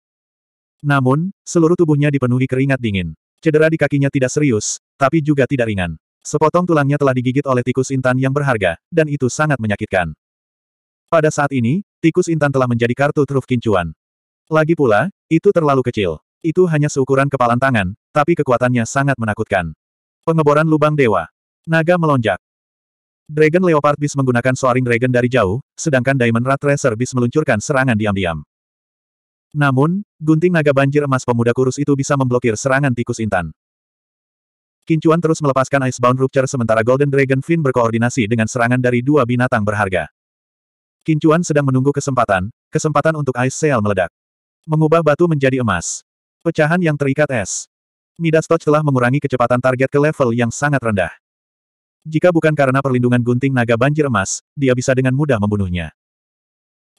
Namun, seluruh tubuhnya dipenuhi keringat dingin. Cedera di kakinya tidak serius, tapi juga tidak ringan. Sepotong tulangnya telah digigit oleh tikus intan yang berharga, dan itu sangat menyakitkan. Pada saat ini, tikus intan telah menjadi kartu truf kincuan. Lagi pula, itu terlalu kecil. Itu hanya seukuran kepalan tangan, tapi kekuatannya sangat menakutkan. Pengeboran lubang dewa. Naga melonjak. Dragon Leopard Beast menggunakan Soaring Dragon dari jauh, sedangkan Diamond Rat Tracer Beast meluncurkan serangan diam-diam. Namun, gunting naga banjir emas pemuda kurus itu bisa memblokir serangan tikus intan. Kincuan terus melepaskan Icebound Rupture sementara Golden Dragon Fin berkoordinasi dengan serangan dari dua binatang berharga. Kincuan sedang menunggu kesempatan, kesempatan untuk Ice Seal meledak. Mengubah batu menjadi emas. Pecahan yang terikat es. Midas Touch telah mengurangi kecepatan target ke level yang sangat rendah. Jika bukan karena perlindungan gunting naga banjir emas, dia bisa dengan mudah membunuhnya.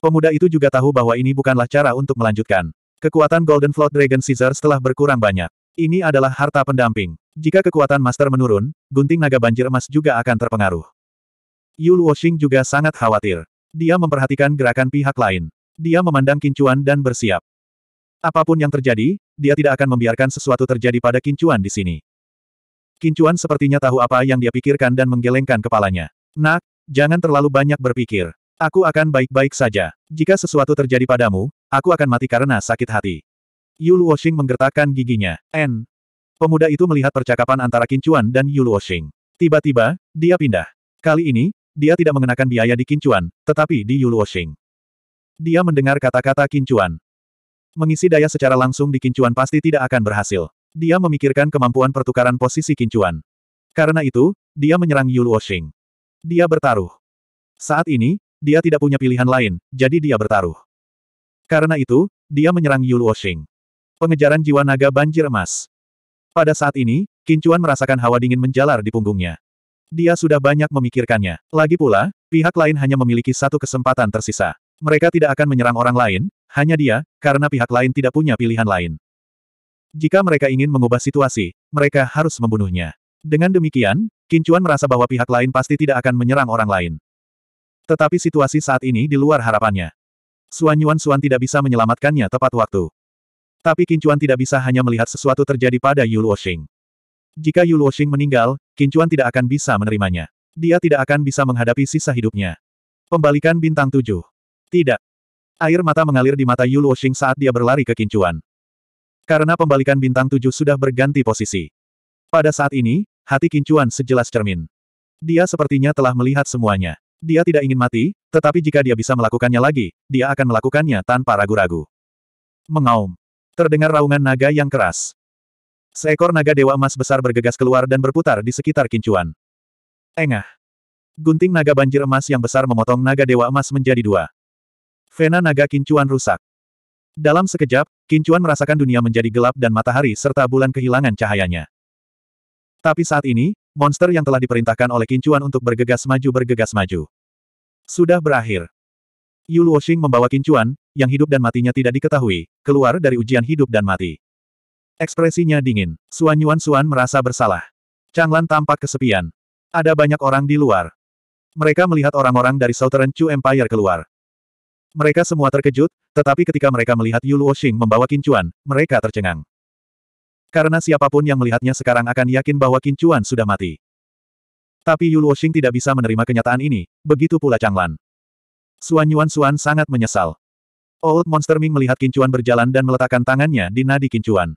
Pemuda itu juga tahu bahwa ini bukanlah cara untuk melanjutkan. Kekuatan Golden Flood Dragon Caesar setelah berkurang banyak. Ini adalah harta pendamping. Jika kekuatan Master menurun, gunting naga banjir emas juga akan terpengaruh. Yul Washing juga sangat khawatir. Dia memperhatikan gerakan pihak lain. Dia memandang Kincuan dan bersiap. Apapun yang terjadi, dia tidak akan membiarkan sesuatu terjadi pada Kincuan di sini. Kincuan sepertinya tahu apa yang dia pikirkan dan menggelengkan kepalanya. Nak, jangan terlalu banyak berpikir. Aku akan baik-baik saja. Jika sesuatu terjadi padamu, aku akan mati karena sakit hati. Yu Luoxing menggertakkan giginya. N. Pemuda itu melihat percakapan antara Kincuan dan Yu Luoxing. Tiba-tiba, dia pindah. Kali ini, dia tidak mengenakan biaya di Kincuan, tetapi di Yu Luoxing. Dia mendengar kata-kata Kincuan. Mengisi daya secara langsung di Kincuan pasti tidak akan berhasil. Dia memikirkan kemampuan pertukaran posisi kincuan. Karena itu, dia menyerang Yul Washing. Dia bertaruh. Saat ini, dia tidak punya pilihan lain, jadi dia bertaruh. Karena itu, dia menyerang Yul Washing. Pengejaran jiwa naga banjir emas. Pada saat ini, Kincuan merasakan hawa dingin menjalar di punggungnya. Dia sudah banyak memikirkannya. Lagi pula, pihak lain hanya memiliki satu kesempatan tersisa. Mereka tidak akan menyerang orang lain, hanya dia, karena pihak lain tidak punya pilihan lain. Jika mereka ingin mengubah situasi, mereka harus membunuhnya. Dengan demikian, Kincuan merasa bahwa pihak lain pasti tidak akan menyerang orang lain. Tetapi situasi saat ini di luar harapannya. Suan Yuan Suan tidak bisa menyelamatkannya tepat waktu. Tapi Kincuan tidak bisa hanya melihat sesuatu terjadi pada Yu Luoxing. Jika Yu Luoxing meninggal, Kincuan tidak akan bisa menerimanya. Dia tidak akan bisa menghadapi sisa hidupnya. Pembalikan bintang tujuh. Tidak. Air mata mengalir di mata Yu Luoxing saat dia berlari ke Kincuan. Karena pembalikan bintang tujuh sudah berganti posisi. Pada saat ini, hati Kincuan sejelas cermin. Dia sepertinya telah melihat semuanya. Dia tidak ingin mati, tetapi jika dia bisa melakukannya lagi, dia akan melakukannya tanpa ragu-ragu. Mengaum. Terdengar raungan naga yang keras. Seekor naga dewa emas besar bergegas keluar dan berputar di sekitar kincuan. Engah. Gunting naga banjir emas yang besar memotong naga dewa emas menjadi dua. Vena naga kincuan rusak. Dalam sekejap, Kincuan merasakan dunia menjadi gelap dan matahari serta bulan kehilangan cahayanya. Tapi saat ini, monster yang telah diperintahkan oleh Kincuan untuk bergegas maju bergegas maju. Sudah berakhir. Yu Luoxing membawa Kincuan, yang hidup dan matinya tidak diketahui, keluar dari ujian hidup dan mati. Ekspresinya dingin. Suan Yuan Suan merasa bersalah. Changlan tampak kesepian. Ada banyak orang di luar. Mereka melihat orang-orang dari Southern Chu Empire keluar. Mereka semua terkejut, tetapi ketika mereka melihat Yu Xing membawa Kincuan, mereka tercengang. Karena siapapun yang melihatnya sekarang akan yakin bahwa Kincuan sudah mati. Tapi Yu Xing tidak bisa menerima kenyataan ini, begitu pula Changlan. Suan Yuan Suan sangat menyesal. Old Monster Ming melihat Kincuan berjalan dan meletakkan tangannya di nadi Kincuan.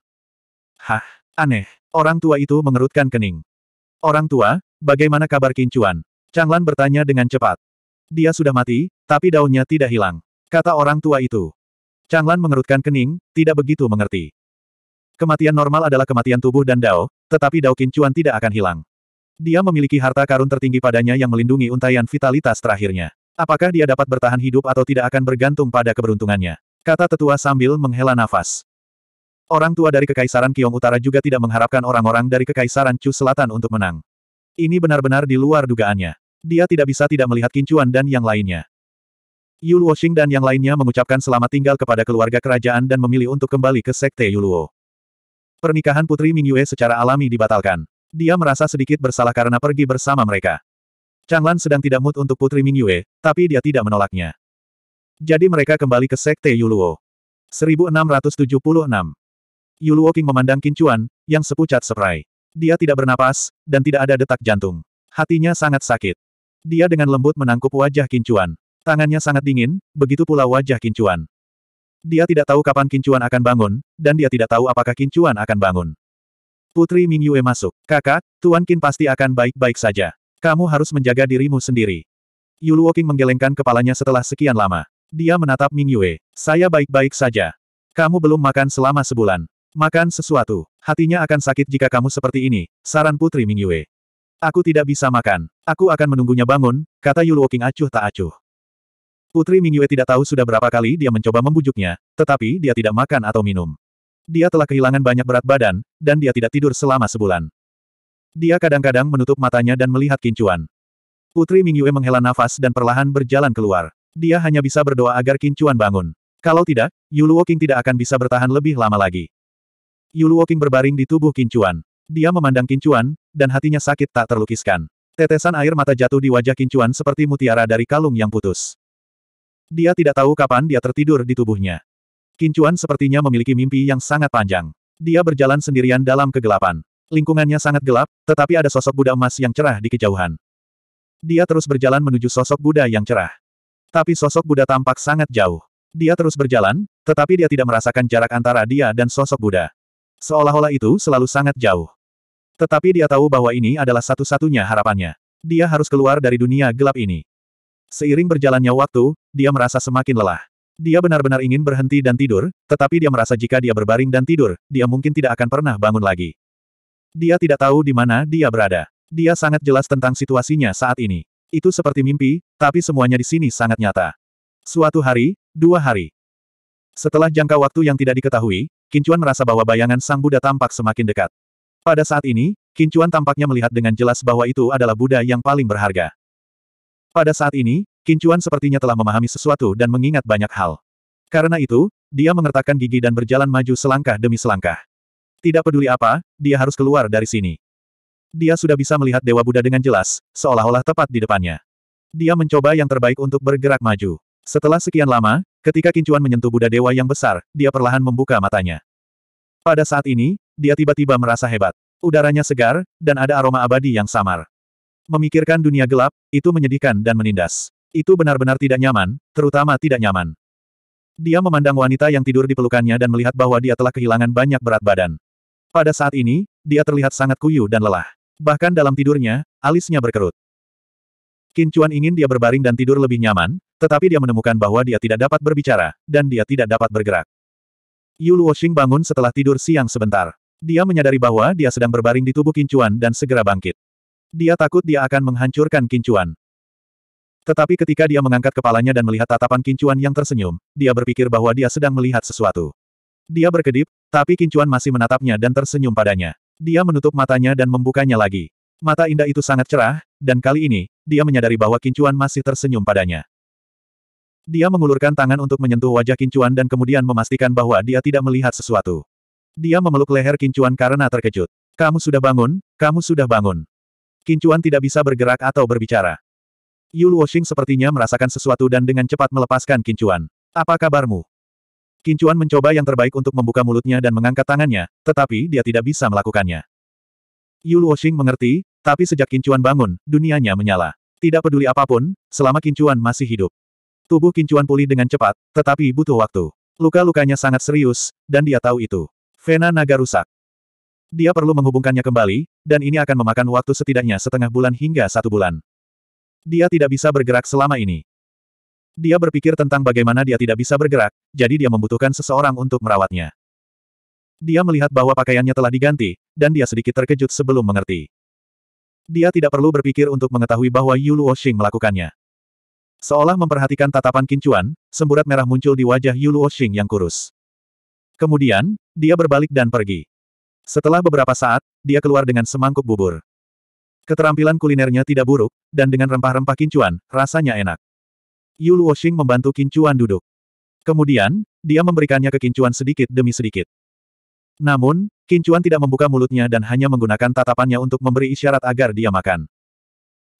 Hah, aneh. Orang tua itu mengerutkan kening. Orang tua, bagaimana kabar Kincuan? Changlan bertanya dengan cepat. Dia sudah mati, tapi daunnya tidak hilang. Kata orang tua itu. Changlan mengerutkan kening, tidak begitu mengerti. Kematian normal adalah kematian tubuh dan Dao, tetapi Dao Kincuan tidak akan hilang. Dia memiliki harta karun tertinggi padanya yang melindungi untayan vitalitas terakhirnya. Apakah dia dapat bertahan hidup atau tidak akan bergantung pada keberuntungannya? Kata tetua sambil menghela nafas. Orang tua dari Kekaisaran Kiong Utara juga tidak mengharapkan orang-orang dari Kekaisaran Chu Selatan untuk menang. Ini benar-benar di luar dugaannya. Dia tidak bisa tidak melihat kincuan dan yang lainnya. Yul Xing dan yang lainnya mengucapkan selamat tinggal kepada keluarga kerajaan dan memilih untuk kembali ke Sekte Yuluo. Pernikahan Putri Mingyue secara alami dibatalkan. Dia merasa sedikit bersalah karena pergi bersama mereka. Changlan sedang tidak mood untuk Putri Mingyue, tapi dia tidak menolaknya. Jadi mereka kembali ke Sekte Yuluo. 1676 Yuluo King memandang Kincuan, yang sepucat seprai. Dia tidak bernapas, dan tidak ada detak jantung. Hatinya sangat sakit. Dia dengan lembut menangkup wajah Kincuan. Tangannya sangat dingin, begitu pula wajah Kincuan. Dia tidak tahu kapan Kincuan akan bangun, dan dia tidak tahu apakah Kincuan akan bangun. Putri Ming Yue masuk. Kakak, Tuan Kin pasti akan baik-baik saja. Kamu harus menjaga dirimu sendiri. Yulu Woking menggelengkan kepalanya setelah sekian lama. Dia menatap Ming Yue. Saya baik-baik saja. Kamu belum makan selama sebulan. Makan sesuatu. Hatinya akan sakit jika kamu seperti ini, saran Putri Ming Yue. Aku tidak bisa makan. Aku akan menunggunya bangun, kata Yulu Woking acuh tak acuh. Putri Mingyue tidak tahu sudah berapa kali dia mencoba membujuknya, tetapi dia tidak makan atau minum. Dia telah kehilangan banyak berat badan, dan dia tidak tidur selama sebulan. Dia kadang-kadang menutup matanya dan melihat kincuan. Putri Mingyue menghela nafas dan perlahan berjalan keluar. Dia hanya bisa berdoa agar kincuan bangun. Kalau tidak, Yulu Woking tidak akan bisa bertahan lebih lama lagi. Yulu Woking berbaring di tubuh kincuan. Dia memandang kincuan, dan hatinya sakit tak terlukiskan. Tetesan air mata jatuh di wajah kincuan seperti mutiara dari kalung yang putus. Dia tidak tahu kapan dia tertidur di tubuhnya. Kincuan sepertinya memiliki mimpi yang sangat panjang. Dia berjalan sendirian dalam kegelapan. Lingkungannya sangat gelap, tetapi ada sosok Buddha emas yang cerah di kejauhan. Dia terus berjalan menuju sosok Buddha yang cerah. Tapi sosok Buddha tampak sangat jauh. Dia terus berjalan, tetapi dia tidak merasakan jarak antara dia dan sosok Buddha. Seolah-olah itu selalu sangat jauh. Tetapi dia tahu bahwa ini adalah satu-satunya harapannya. Dia harus keluar dari dunia gelap ini. Seiring berjalannya waktu, dia merasa semakin lelah. Dia benar-benar ingin berhenti dan tidur, tetapi dia merasa jika dia berbaring dan tidur, dia mungkin tidak akan pernah bangun lagi. Dia tidak tahu di mana dia berada. Dia sangat jelas tentang situasinya saat ini. Itu seperti mimpi, tapi semuanya di sini sangat nyata. Suatu hari, dua hari. Setelah jangka waktu yang tidak diketahui, Kincuan merasa bahwa bayangan Sang Buddha tampak semakin dekat. Pada saat ini, Kincuan tampaknya melihat dengan jelas bahwa itu adalah Buddha yang paling berharga. Pada saat ini, Kincuan sepertinya telah memahami sesuatu dan mengingat banyak hal. Karena itu, dia mengertakkan gigi dan berjalan maju selangkah demi selangkah. Tidak peduli apa, dia harus keluar dari sini. Dia sudah bisa melihat Dewa Buddha dengan jelas, seolah-olah tepat di depannya. Dia mencoba yang terbaik untuk bergerak maju. Setelah sekian lama, ketika Kincuan menyentuh Buddha Dewa yang besar, dia perlahan membuka matanya. Pada saat ini, dia tiba-tiba merasa hebat. Udaranya segar, dan ada aroma abadi yang samar. Memikirkan dunia gelap, itu menyedihkan dan menindas. Itu benar-benar tidak nyaman, terutama tidak nyaman. Dia memandang wanita yang tidur di pelukannya dan melihat bahwa dia telah kehilangan banyak berat badan. Pada saat ini, dia terlihat sangat kuyu dan lelah. Bahkan dalam tidurnya, alisnya berkerut. Kincuan ingin dia berbaring dan tidur lebih nyaman, tetapi dia menemukan bahwa dia tidak dapat berbicara, dan dia tidak dapat bergerak. Yu Luoxing bangun setelah tidur siang sebentar. Dia menyadari bahwa dia sedang berbaring di tubuh Kincuan dan segera bangkit. Dia takut dia akan menghancurkan kincuan. Tetapi ketika dia mengangkat kepalanya dan melihat tatapan kincuan yang tersenyum, dia berpikir bahwa dia sedang melihat sesuatu. Dia berkedip, tapi kincuan masih menatapnya dan tersenyum padanya. Dia menutup matanya dan membukanya lagi. Mata indah itu sangat cerah, dan kali ini, dia menyadari bahwa kincuan masih tersenyum padanya. Dia mengulurkan tangan untuk menyentuh wajah Kincuan dan kemudian memastikan bahwa dia tidak melihat sesuatu. Dia memeluk leher Kincuan karena terkejut. Kamu sudah bangun, kamu sudah bangun. Kincuan tidak bisa bergerak atau berbicara. Yu Luoxing sepertinya merasakan sesuatu dan dengan cepat melepaskan Kincuan. Apa kabarmu? Kincuan mencoba yang terbaik untuk membuka mulutnya dan mengangkat tangannya, tetapi dia tidak bisa melakukannya. Yu Luoxing mengerti, tapi sejak Kincuan bangun, dunianya menyala. Tidak peduli apapun, selama Kincuan masih hidup. Tubuh Kincuan pulih dengan cepat, tetapi butuh waktu. Luka-lukanya sangat serius, dan dia tahu itu. Vena naga rusak. Dia perlu menghubungkannya kembali, dan ini akan memakan waktu setidaknya setengah bulan hingga satu bulan. Dia tidak bisa bergerak selama ini. Dia berpikir tentang bagaimana dia tidak bisa bergerak, jadi dia membutuhkan seseorang untuk merawatnya. Dia melihat bahwa pakaiannya telah diganti, dan dia sedikit terkejut sebelum mengerti. Dia tidak perlu berpikir untuk mengetahui bahwa Yulu Oshing melakukannya. Seolah memperhatikan tatapan Kincuan, semburat merah muncul di wajah Yulu Oshing yang kurus. Kemudian, dia berbalik dan pergi. Setelah beberapa saat, dia keluar dengan semangkuk bubur. Keterampilan kulinernya tidak buruk, dan dengan rempah-rempah kincuan, rasanya enak. Yu Luoxing membantu kincuan duduk. Kemudian, dia memberikannya ke kincuan sedikit demi sedikit. Namun, kincuan tidak membuka mulutnya dan hanya menggunakan tatapannya untuk memberi isyarat agar dia makan.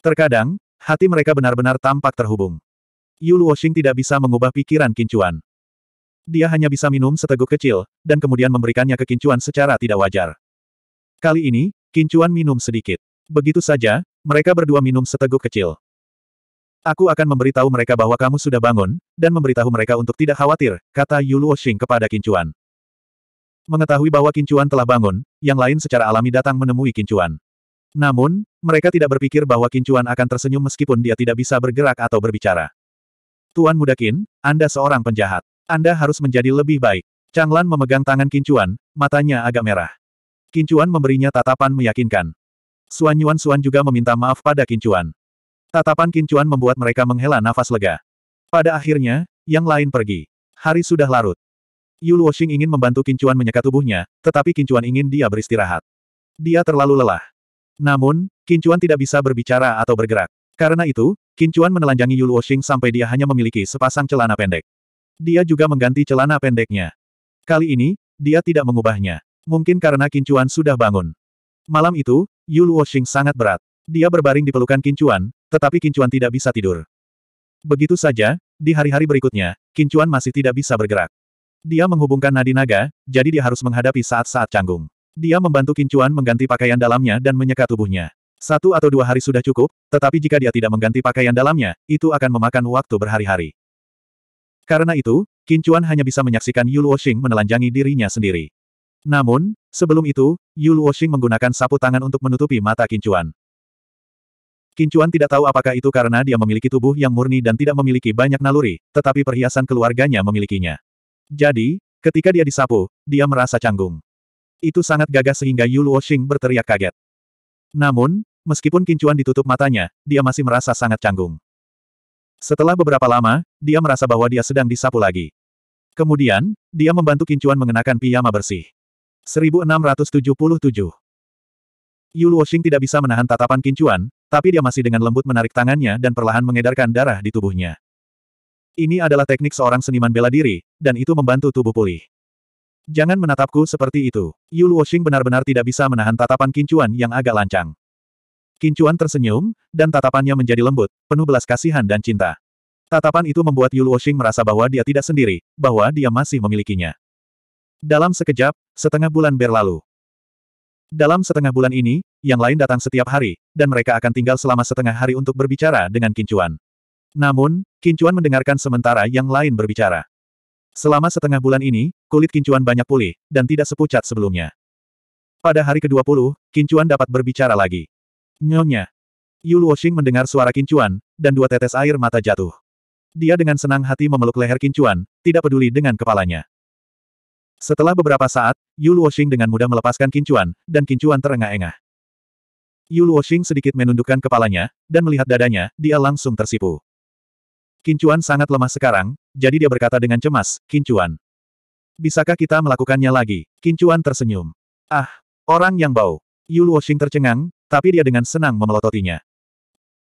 Terkadang, hati mereka benar-benar tampak terhubung. Yu Luoxing tidak bisa mengubah pikiran kincuan dia hanya bisa minum seteguk kecil, dan kemudian memberikannya ke Kincuan secara tidak wajar. Kali ini, Kincuan minum sedikit. Begitu saja, mereka berdua minum seteguk kecil. Aku akan memberitahu mereka bahwa kamu sudah bangun, dan memberitahu mereka untuk tidak khawatir, kata Yulu Oshing kepada Kincuan. Mengetahui bahwa Kincuan telah bangun, yang lain secara alami datang menemui Kincuan. Namun, mereka tidak berpikir bahwa Kincuan akan tersenyum meskipun dia tidak bisa bergerak atau berbicara. Tuan Mudakin, Anda seorang penjahat. Anda harus menjadi lebih baik. Chang Lan memegang tangan Kincuan, matanya agak merah. Kincuan memberinya tatapan meyakinkan. Suan Yuan Suan juga meminta maaf pada Kincuan. Tatapan Kincuan membuat mereka menghela nafas lega. Pada akhirnya, yang lain pergi. Hari sudah larut. Yu Luoxing ingin membantu Kincuan menyeka tubuhnya, tetapi Kincuan ingin dia beristirahat. Dia terlalu lelah. Namun, Kincuan tidak bisa berbicara atau bergerak. Karena itu, Kincuan menelanjangi Yu Luoxing sampai dia hanya memiliki sepasang celana pendek. Dia juga mengganti celana pendeknya. Kali ini, dia tidak mengubahnya. Mungkin karena Kincuan sudah bangun. Malam itu, Yu Luoxing sangat berat. Dia berbaring di pelukan Kincuan, tetapi Kincuan tidak bisa tidur. Begitu saja, di hari-hari berikutnya, Kincuan masih tidak bisa bergerak. Dia menghubungkan nadi naga, jadi dia harus menghadapi saat-saat canggung. Dia membantu Kincuan mengganti pakaian dalamnya dan menyeka tubuhnya. Satu atau dua hari sudah cukup, tetapi jika dia tidak mengganti pakaian dalamnya, itu akan memakan waktu berhari-hari. Karena itu, Qin Chuan hanya bisa menyaksikan Yu Luoxing menelanjangi dirinya sendiri. Namun, sebelum itu, Yu Luoxing menggunakan sapu tangan untuk menutupi mata Qin Chuan. Qin Chuan tidak tahu apakah itu karena dia memiliki tubuh yang murni dan tidak memiliki banyak naluri, tetapi perhiasan keluarganya memilikinya. Jadi, ketika dia disapu, dia merasa canggung. Itu sangat gagah sehingga Yu Luoxing berteriak kaget. Namun, meskipun Qin Chuan ditutup matanya, dia masih merasa sangat canggung. Setelah beberapa lama, dia merasa bahwa dia sedang disapu lagi. Kemudian, dia membantu Kincuan mengenakan piyama bersih. 1677 Yu Luoxing tidak bisa menahan tatapan Kincuan, tapi dia masih dengan lembut menarik tangannya dan perlahan mengedarkan darah di tubuhnya. Ini adalah teknik seorang seniman bela diri, dan itu membantu tubuh pulih. Jangan menatapku seperti itu. Yu Luoxing benar-benar tidak bisa menahan tatapan Kincuan yang agak lancang. Kincuan tersenyum, dan tatapannya menjadi lembut, penuh belas kasihan dan cinta. Tatapan itu membuat Yul Wuxing merasa bahwa dia tidak sendiri, bahwa dia masih memilikinya. Dalam sekejap, setengah bulan berlalu. Dalam setengah bulan ini, yang lain datang setiap hari, dan mereka akan tinggal selama setengah hari untuk berbicara dengan Kincuan. Namun, Kincuan mendengarkan sementara yang lain berbicara. Selama setengah bulan ini, kulit Kincuan banyak pulih, dan tidak sepucat sebelumnya. Pada hari ke-20, Kincuan dapat berbicara lagi. Nyonya. Yu Luoxing mendengar suara kincuan, dan dua tetes air mata jatuh. Dia dengan senang hati memeluk leher kincuan, tidak peduli dengan kepalanya. Setelah beberapa saat, Yu Luoxing dengan mudah melepaskan kincuan, dan kincuan terengah-engah. Yu Luoxing sedikit menundukkan kepalanya, dan melihat dadanya, dia langsung tersipu. Kincuan sangat lemah sekarang, jadi dia berkata dengan cemas, Kincuan. Bisakah kita melakukannya lagi? Kincuan tersenyum. Ah, orang yang bau. Yu Luoxing tercengang, tapi dia dengan senang memelototinya.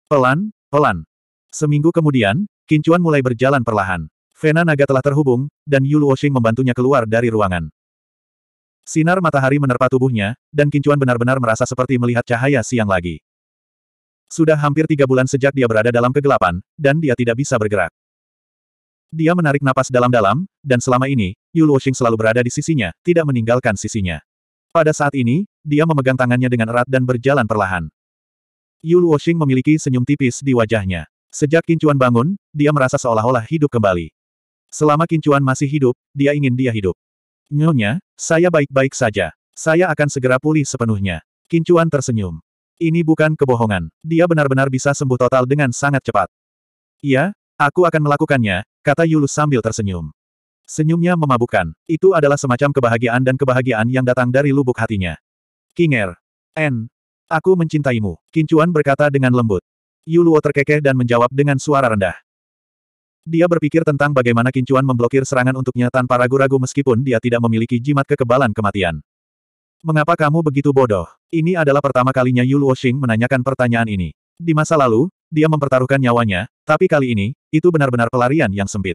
Pelan, pelan. Seminggu kemudian, Kincuan mulai berjalan perlahan. Vena Naga telah terhubung, dan Yu Luoxing membantunya keluar dari ruangan. Sinar matahari menerpa tubuhnya, dan Kincuan benar-benar merasa seperti melihat cahaya siang lagi. Sudah hampir tiga bulan sejak dia berada dalam kegelapan, dan dia tidak bisa bergerak. Dia menarik napas dalam-dalam, dan selama ini, Yu Luoxing selalu berada di sisinya, tidak meninggalkan sisinya. Pada saat ini, dia memegang tangannya dengan erat dan berjalan perlahan. Yu Luoxing memiliki senyum tipis di wajahnya. Sejak Kincuan bangun, dia merasa seolah-olah hidup kembali. Selama Kincuan masih hidup, dia ingin dia hidup. Nyonya, saya baik-baik saja. Saya akan segera pulih sepenuhnya. Kincuan tersenyum. Ini bukan kebohongan. Dia benar-benar bisa sembuh total dengan sangat cepat. Iya, aku akan melakukannya, kata Yulus sambil tersenyum. Senyumnya memabukkan. Itu adalah semacam kebahagiaan dan kebahagiaan yang datang dari lubuk hatinya. Kinger. N. Aku mencintaimu. Kincuan berkata dengan lembut. Yuluo terkekeh dan menjawab dengan suara rendah. Dia berpikir tentang bagaimana Kincuan memblokir serangan untuknya tanpa ragu-ragu meskipun dia tidak memiliki jimat kekebalan kematian. Mengapa kamu begitu bodoh? Ini adalah pertama kalinya Yuluo Xing menanyakan pertanyaan ini. Di masa lalu, dia mempertaruhkan nyawanya, tapi kali ini, itu benar-benar pelarian yang sempit.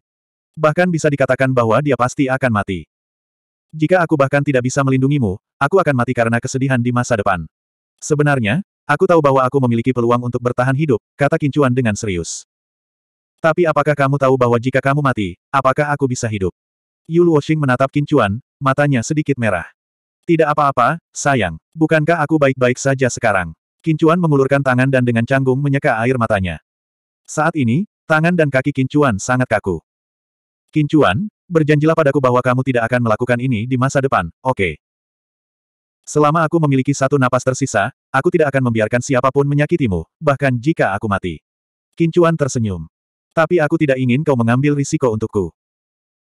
Bahkan bisa dikatakan bahwa dia pasti akan mati. Jika aku bahkan tidak bisa melindungimu, aku akan mati karena kesedihan di masa depan. Sebenarnya, aku tahu bahwa aku memiliki peluang untuk bertahan hidup, kata Kincuan dengan serius. Tapi apakah kamu tahu bahwa jika kamu mati, apakah aku bisa hidup? Yu Luoxing menatap Kincuan, matanya sedikit merah. Tidak apa-apa, sayang. Bukankah aku baik-baik saja sekarang? Kincuan mengulurkan tangan dan dengan canggung menyeka air matanya. Saat ini, tangan dan kaki Kincuan sangat kaku. Kincuan, berjanjilah padaku bahwa kamu tidak akan melakukan ini di masa depan, oke. Okay. Selama aku memiliki satu napas tersisa, aku tidak akan membiarkan siapapun menyakitimu, bahkan jika aku mati. Kincuan tersenyum. Tapi aku tidak ingin kau mengambil risiko untukku.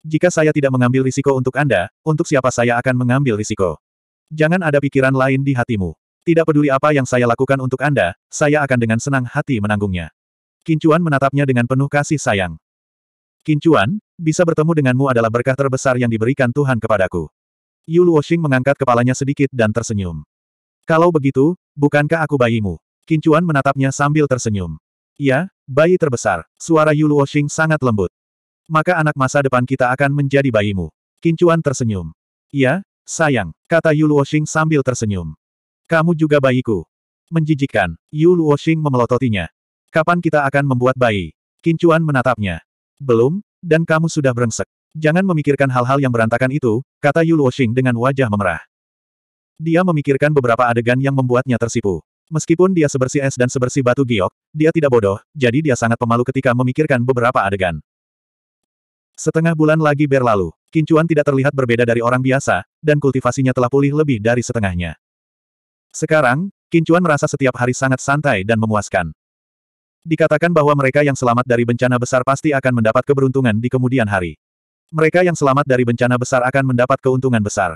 Jika saya tidak mengambil risiko untuk Anda, untuk siapa saya akan mengambil risiko? Jangan ada pikiran lain di hatimu. Tidak peduli apa yang saya lakukan untuk Anda, saya akan dengan senang hati menanggungnya. Kincuan menatapnya dengan penuh kasih sayang. Kincuan, bisa bertemu denganmu adalah berkah terbesar yang diberikan Tuhan kepadaku. Yu Luoxing mengangkat kepalanya sedikit dan tersenyum. Kalau begitu, bukankah aku bayimu? Kincuan menatapnya sambil tersenyum. Ya, bayi terbesar. Suara Yu Luoxing sangat lembut. Maka anak masa depan kita akan menjadi bayimu. Kincuan tersenyum. Ya, sayang, kata Yu Luoxing sambil tersenyum. Kamu juga bayiku. Menjijikan, Yu Luoxing memelototinya. Kapan kita akan membuat bayi? Kincuan menatapnya. Belum, dan kamu sudah berengsek. Jangan memikirkan hal-hal yang berantakan itu, kata Yu Luoxing dengan wajah memerah. Dia memikirkan beberapa adegan yang membuatnya tersipu. Meskipun dia sebersih es dan sebersih batu giok, dia tidak bodoh, jadi dia sangat pemalu ketika memikirkan beberapa adegan. Setengah bulan lagi berlalu, Kincuan tidak terlihat berbeda dari orang biasa, dan kultivasinya telah pulih lebih dari setengahnya. Sekarang, Kincuan merasa setiap hari sangat santai dan memuaskan. Dikatakan bahwa mereka yang selamat dari bencana besar pasti akan mendapat keberuntungan di kemudian hari. Mereka yang selamat dari bencana besar akan mendapat keuntungan besar.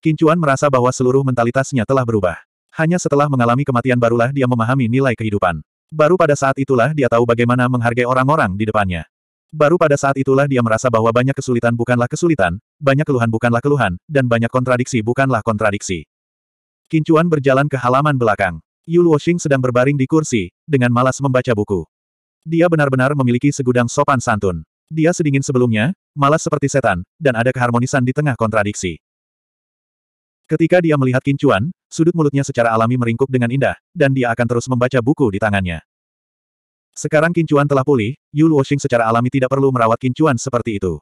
Kincuan merasa bahwa seluruh mentalitasnya telah berubah. Hanya setelah mengalami kematian barulah dia memahami nilai kehidupan. Baru pada saat itulah dia tahu bagaimana menghargai orang-orang di depannya. Baru pada saat itulah dia merasa bahwa banyak kesulitan bukanlah kesulitan, banyak keluhan bukanlah keluhan, dan banyak kontradiksi bukanlah kontradiksi. Kincuan berjalan ke halaman belakang. Yu Luoxing sedang berbaring di kursi, dengan malas membaca buku. Dia benar-benar memiliki segudang sopan santun. Dia sedingin sebelumnya, malas seperti setan, dan ada keharmonisan di tengah kontradiksi. Ketika dia melihat kincuan, sudut mulutnya secara alami meringkuk dengan indah, dan dia akan terus membaca buku di tangannya. Sekarang kincuan telah pulih, Yu Luoxing secara alami tidak perlu merawat kincuan seperti itu.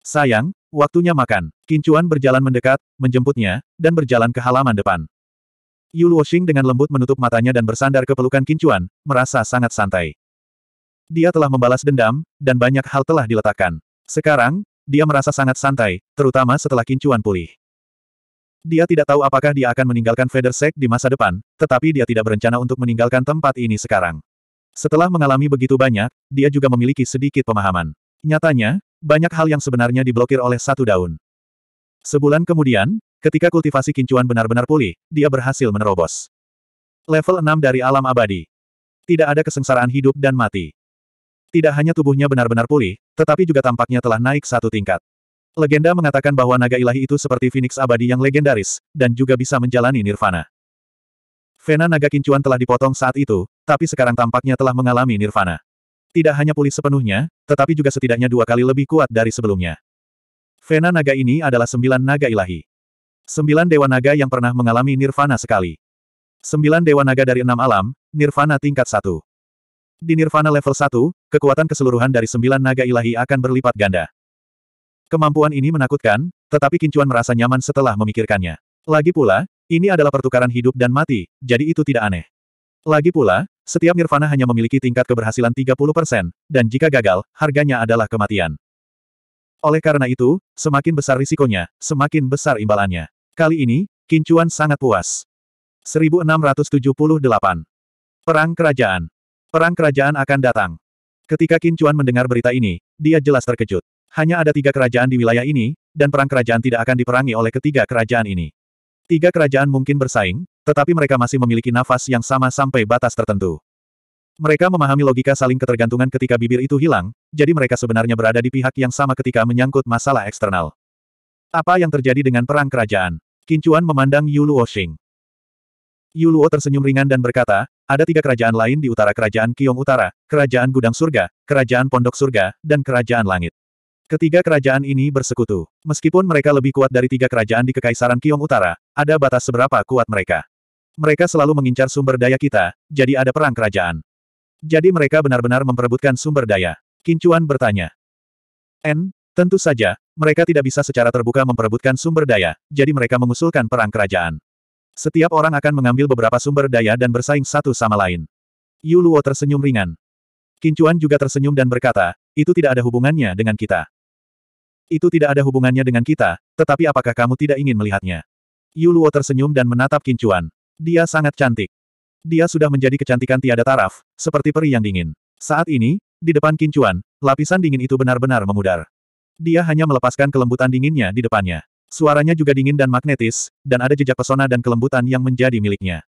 Sayang, waktunya makan. Kincuan berjalan mendekat, menjemputnya, dan berjalan ke halaman depan. Yu Luoxing dengan lembut menutup matanya dan bersandar ke pelukan Kincuan, merasa sangat santai. Dia telah membalas dendam, dan banyak hal telah diletakkan. Sekarang, dia merasa sangat santai, terutama setelah Kincuan pulih. Dia tidak tahu apakah dia akan meninggalkan Feather Sect di masa depan, tetapi dia tidak berencana untuk meninggalkan tempat ini sekarang. Setelah mengalami begitu banyak, dia juga memiliki sedikit pemahaman. Nyatanya, banyak hal yang sebenarnya diblokir oleh satu daun. Sebulan kemudian, Ketika kultivasi kincuan benar-benar pulih, dia berhasil menerobos. Level 6 dari alam abadi. Tidak ada kesengsaraan hidup dan mati. Tidak hanya tubuhnya benar-benar pulih, tetapi juga tampaknya telah naik satu tingkat. Legenda mengatakan bahwa naga ilahi itu seperti Phoenix abadi yang legendaris, dan juga bisa menjalani nirvana. Vena naga kincuan telah dipotong saat itu, tapi sekarang tampaknya telah mengalami nirvana. Tidak hanya pulih sepenuhnya, tetapi juga setidaknya dua kali lebih kuat dari sebelumnya. Vena naga ini adalah sembilan naga ilahi. Sembilan Dewa Naga yang pernah mengalami nirvana sekali. Sembilan Dewa Naga dari enam alam, nirvana tingkat satu. Di nirvana level satu, kekuatan keseluruhan dari sembilan naga ilahi akan berlipat ganda. Kemampuan ini menakutkan, tetapi Kincuan merasa nyaman setelah memikirkannya. Lagi pula, ini adalah pertukaran hidup dan mati, jadi itu tidak aneh. Lagi pula, setiap nirvana hanya memiliki tingkat keberhasilan 30%, dan jika gagal, harganya adalah kematian. Oleh karena itu, semakin besar risikonya, semakin besar imbalannya. Kali ini, Kincuan sangat puas. 1678. Perang Kerajaan Perang Kerajaan akan datang. Ketika Kincuan mendengar berita ini, dia jelas terkejut. Hanya ada tiga kerajaan di wilayah ini, dan perang kerajaan tidak akan diperangi oleh ketiga kerajaan ini. Tiga kerajaan mungkin bersaing, tetapi mereka masih memiliki nafas yang sama sampai batas tertentu. Mereka memahami logika saling ketergantungan ketika bibir itu hilang, jadi mereka sebenarnya berada di pihak yang sama ketika menyangkut masalah eksternal. Apa yang terjadi dengan perang kerajaan? Kincuan memandang Yuluo Xing. Yuluo tersenyum ringan dan berkata, ada tiga kerajaan lain di utara kerajaan Kiong Utara, kerajaan Gudang Surga, kerajaan Pondok Surga, dan kerajaan Langit. Ketiga kerajaan ini bersekutu. Meskipun mereka lebih kuat dari tiga kerajaan di Kekaisaran Kiong Utara, ada batas seberapa kuat mereka. Mereka selalu mengincar sumber daya kita, jadi ada perang kerajaan. Jadi mereka benar-benar memperebutkan sumber daya. Kincuan bertanya. N, tentu saja, mereka tidak bisa secara terbuka memperebutkan sumber daya, jadi mereka mengusulkan perang kerajaan. Setiap orang akan mengambil beberapa sumber daya dan bersaing satu sama lain. Yu Luo tersenyum ringan. Kincuan juga tersenyum dan berkata, itu tidak ada hubungannya dengan kita. Itu tidak ada hubungannya dengan kita, tetapi apakah kamu tidak ingin melihatnya? Yu Luo tersenyum dan menatap Kincuan. Dia sangat cantik. Dia sudah menjadi kecantikan tiada taraf, seperti peri yang dingin. Saat ini, di depan kincuan, lapisan dingin itu benar-benar memudar. Dia hanya melepaskan kelembutan dinginnya di depannya. Suaranya juga dingin dan magnetis, dan ada jejak pesona dan kelembutan yang menjadi miliknya.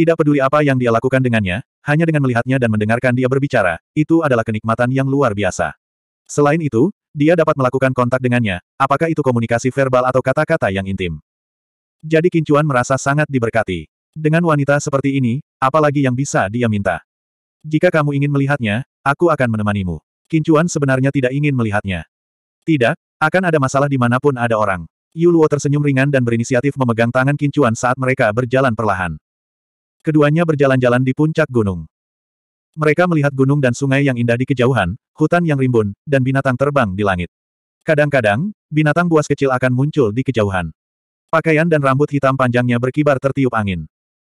Tidak peduli apa yang dia lakukan dengannya, hanya dengan melihatnya dan mendengarkan dia berbicara, itu adalah kenikmatan yang luar biasa. Selain itu, dia dapat melakukan kontak dengannya, apakah itu komunikasi verbal atau kata-kata yang intim. Jadi Kincuan merasa sangat diberkati. Dengan wanita seperti ini, apalagi yang bisa dia minta? Jika kamu ingin melihatnya, aku akan menemanimu. Kincuan sebenarnya tidak ingin melihatnya. Tidak, akan ada masalah dimanapun ada orang. Yuluo tersenyum ringan dan berinisiatif memegang tangan Kincuan saat mereka berjalan perlahan. Keduanya berjalan-jalan di puncak gunung. Mereka melihat gunung dan sungai yang indah di kejauhan, hutan yang rimbun, dan binatang terbang di langit. Kadang-kadang, binatang buas kecil akan muncul di kejauhan. Pakaian dan rambut hitam panjangnya berkibar tertiup angin.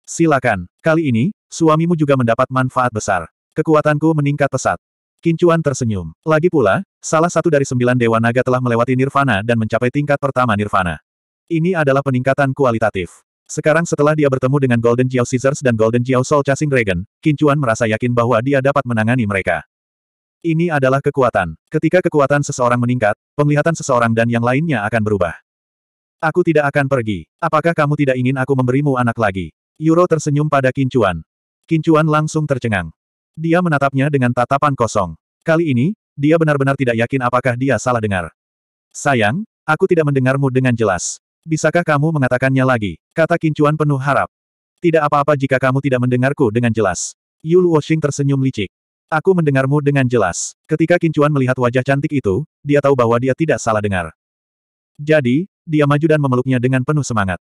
Silakan. Kali ini, suamimu juga mendapat manfaat besar. Kekuatanku meningkat pesat. Kincuan tersenyum. Lagi pula, salah satu dari sembilan Dewa Naga telah melewati Nirvana dan mencapai tingkat pertama Nirvana. Ini adalah peningkatan kualitatif. Sekarang setelah dia bertemu dengan Golden Jiao scissors dan Golden Jiao Soul Chasing Dragon, Kincuan merasa yakin bahwa dia dapat menangani mereka. Ini adalah kekuatan. Ketika kekuatan seseorang meningkat, penglihatan seseorang dan yang lainnya akan berubah. Aku tidak akan pergi. Apakah kamu tidak ingin aku memberimu anak lagi? Yuro tersenyum pada Kincuan. Kincuan langsung tercengang. Dia menatapnya dengan tatapan kosong. Kali ini, dia benar-benar tidak yakin apakah dia salah dengar. Sayang, aku tidak mendengarmu dengan jelas. Bisakah kamu mengatakannya lagi? Kata Kincuan penuh harap. Tidak apa-apa jika kamu tidak mendengarku dengan jelas. Yu Luoxing tersenyum licik. Aku mendengarmu dengan jelas. Ketika Kincuan melihat wajah cantik itu, dia tahu bahwa dia tidak salah dengar. Jadi, dia maju dan memeluknya dengan penuh semangat.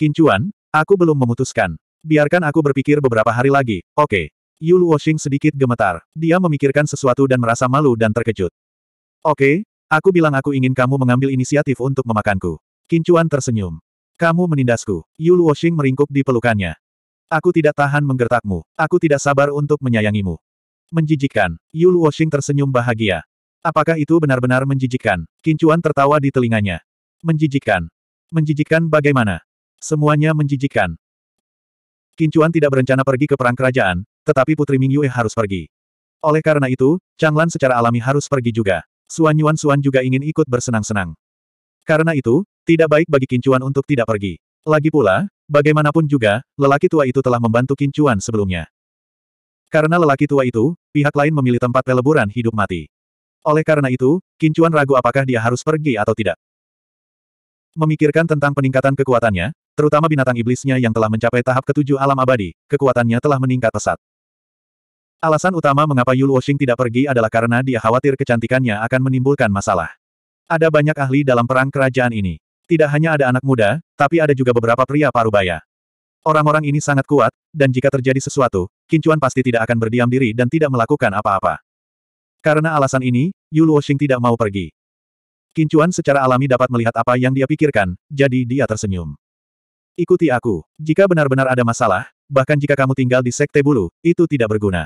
Kincuan, Aku belum memutuskan. Biarkan aku berpikir beberapa hari lagi, oke. Okay. Yu Luoxing sedikit gemetar. Dia memikirkan sesuatu dan merasa malu dan terkejut. Oke, okay, aku bilang aku ingin kamu mengambil inisiatif untuk memakanku. Kincuan tersenyum. Kamu menindasku. Yu Luoxing meringkuk di pelukannya. Aku tidak tahan menggertakmu. Aku tidak sabar untuk menyayangimu. Menjijikan. Yu Luoxing tersenyum bahagia. Apakah itu benar-benar menjijikan? Kincuan tertawa di telinganya. Menjijikan. Menjijikan. bagaimana? Semuanya menjijikan. Kincuan tidak berencana pergi ke perang kerajaan, tetapi Putri Mingyue harus pergi. Oleh karena itu, Changlan secara alami harus pergi juga. Suan Yuan Suan juga ingin ikut bersenang-senang. Karena itu, tidak baik bagi Kincuan untuk tidak pergi. Lagi pula, bagaimanapun juga, lelaki tua itu telah membantu Kincuan sebelumnya. Karena lelaki tua itu, pihak lain memilih tempat peleburan hidup mati. Oleh karena itu, Kincuan ragu apakah dia harus pergi atau tidak. Memikirkan tentang peningkatan kekuatannya, terutama binatang iblisnya yang telah mencapai tahap ketujuh alam abadi, kekuatannya telah meningkat pesat. Alasan utama mengapa Yul Woshing tidak pergi adalah karena dia khawatir kecantikannya akan menimbulkan masalah. Ada banyak ahli dalam perang kerajaan ini. Tidak hanya ada anak muda, tapi ada juga beberapa pria parubaya. Orang-orang ini sangat kuat, dan jika terjadi sesuatu, Kincuan pasti tidak akan berdiam diri dan tidak melakukan apa-apa. Karena alasan ini, Yul Woshing tidak mau pergi. Kincuan secara alami dapat melihat apa yang dia pikirkan, jadi dia tersenyum. Ikuti aku. Jika benar-benar ada masalah, bahkan jika kamu tinggal di Sekte Bulu, itu tidak berguna.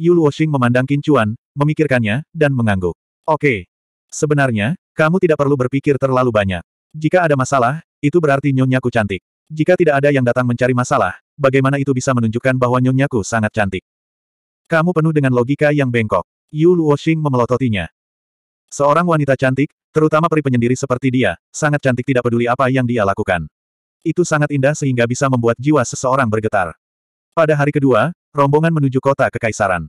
Yu Luoxing memandang Kincuan, memikirkannya, dan mengangguk. Oke. Sebenarnya, kamu tidak perlu berpikir terlalu banyak. Jika ada masalah, itu berarti nyonyaku cantik. Jika tidak ada yang datang mencari masalah, bagaimana itu bisa menunjukkan bahwa nyonyaku sangat cantik? Kamu penuh dengan logika yang bengkok. Yu Luoxing memelototinya. Seorang wanita cantik, terutama peri penyendiri seperti dia, sangat cantik tidak peduli apa yang dia lakukan. Itu sangat indah sehingga bisa membuat jiwa seseorang bergetar. Pada hari kedua, rombongan menuju kota kekaisaran.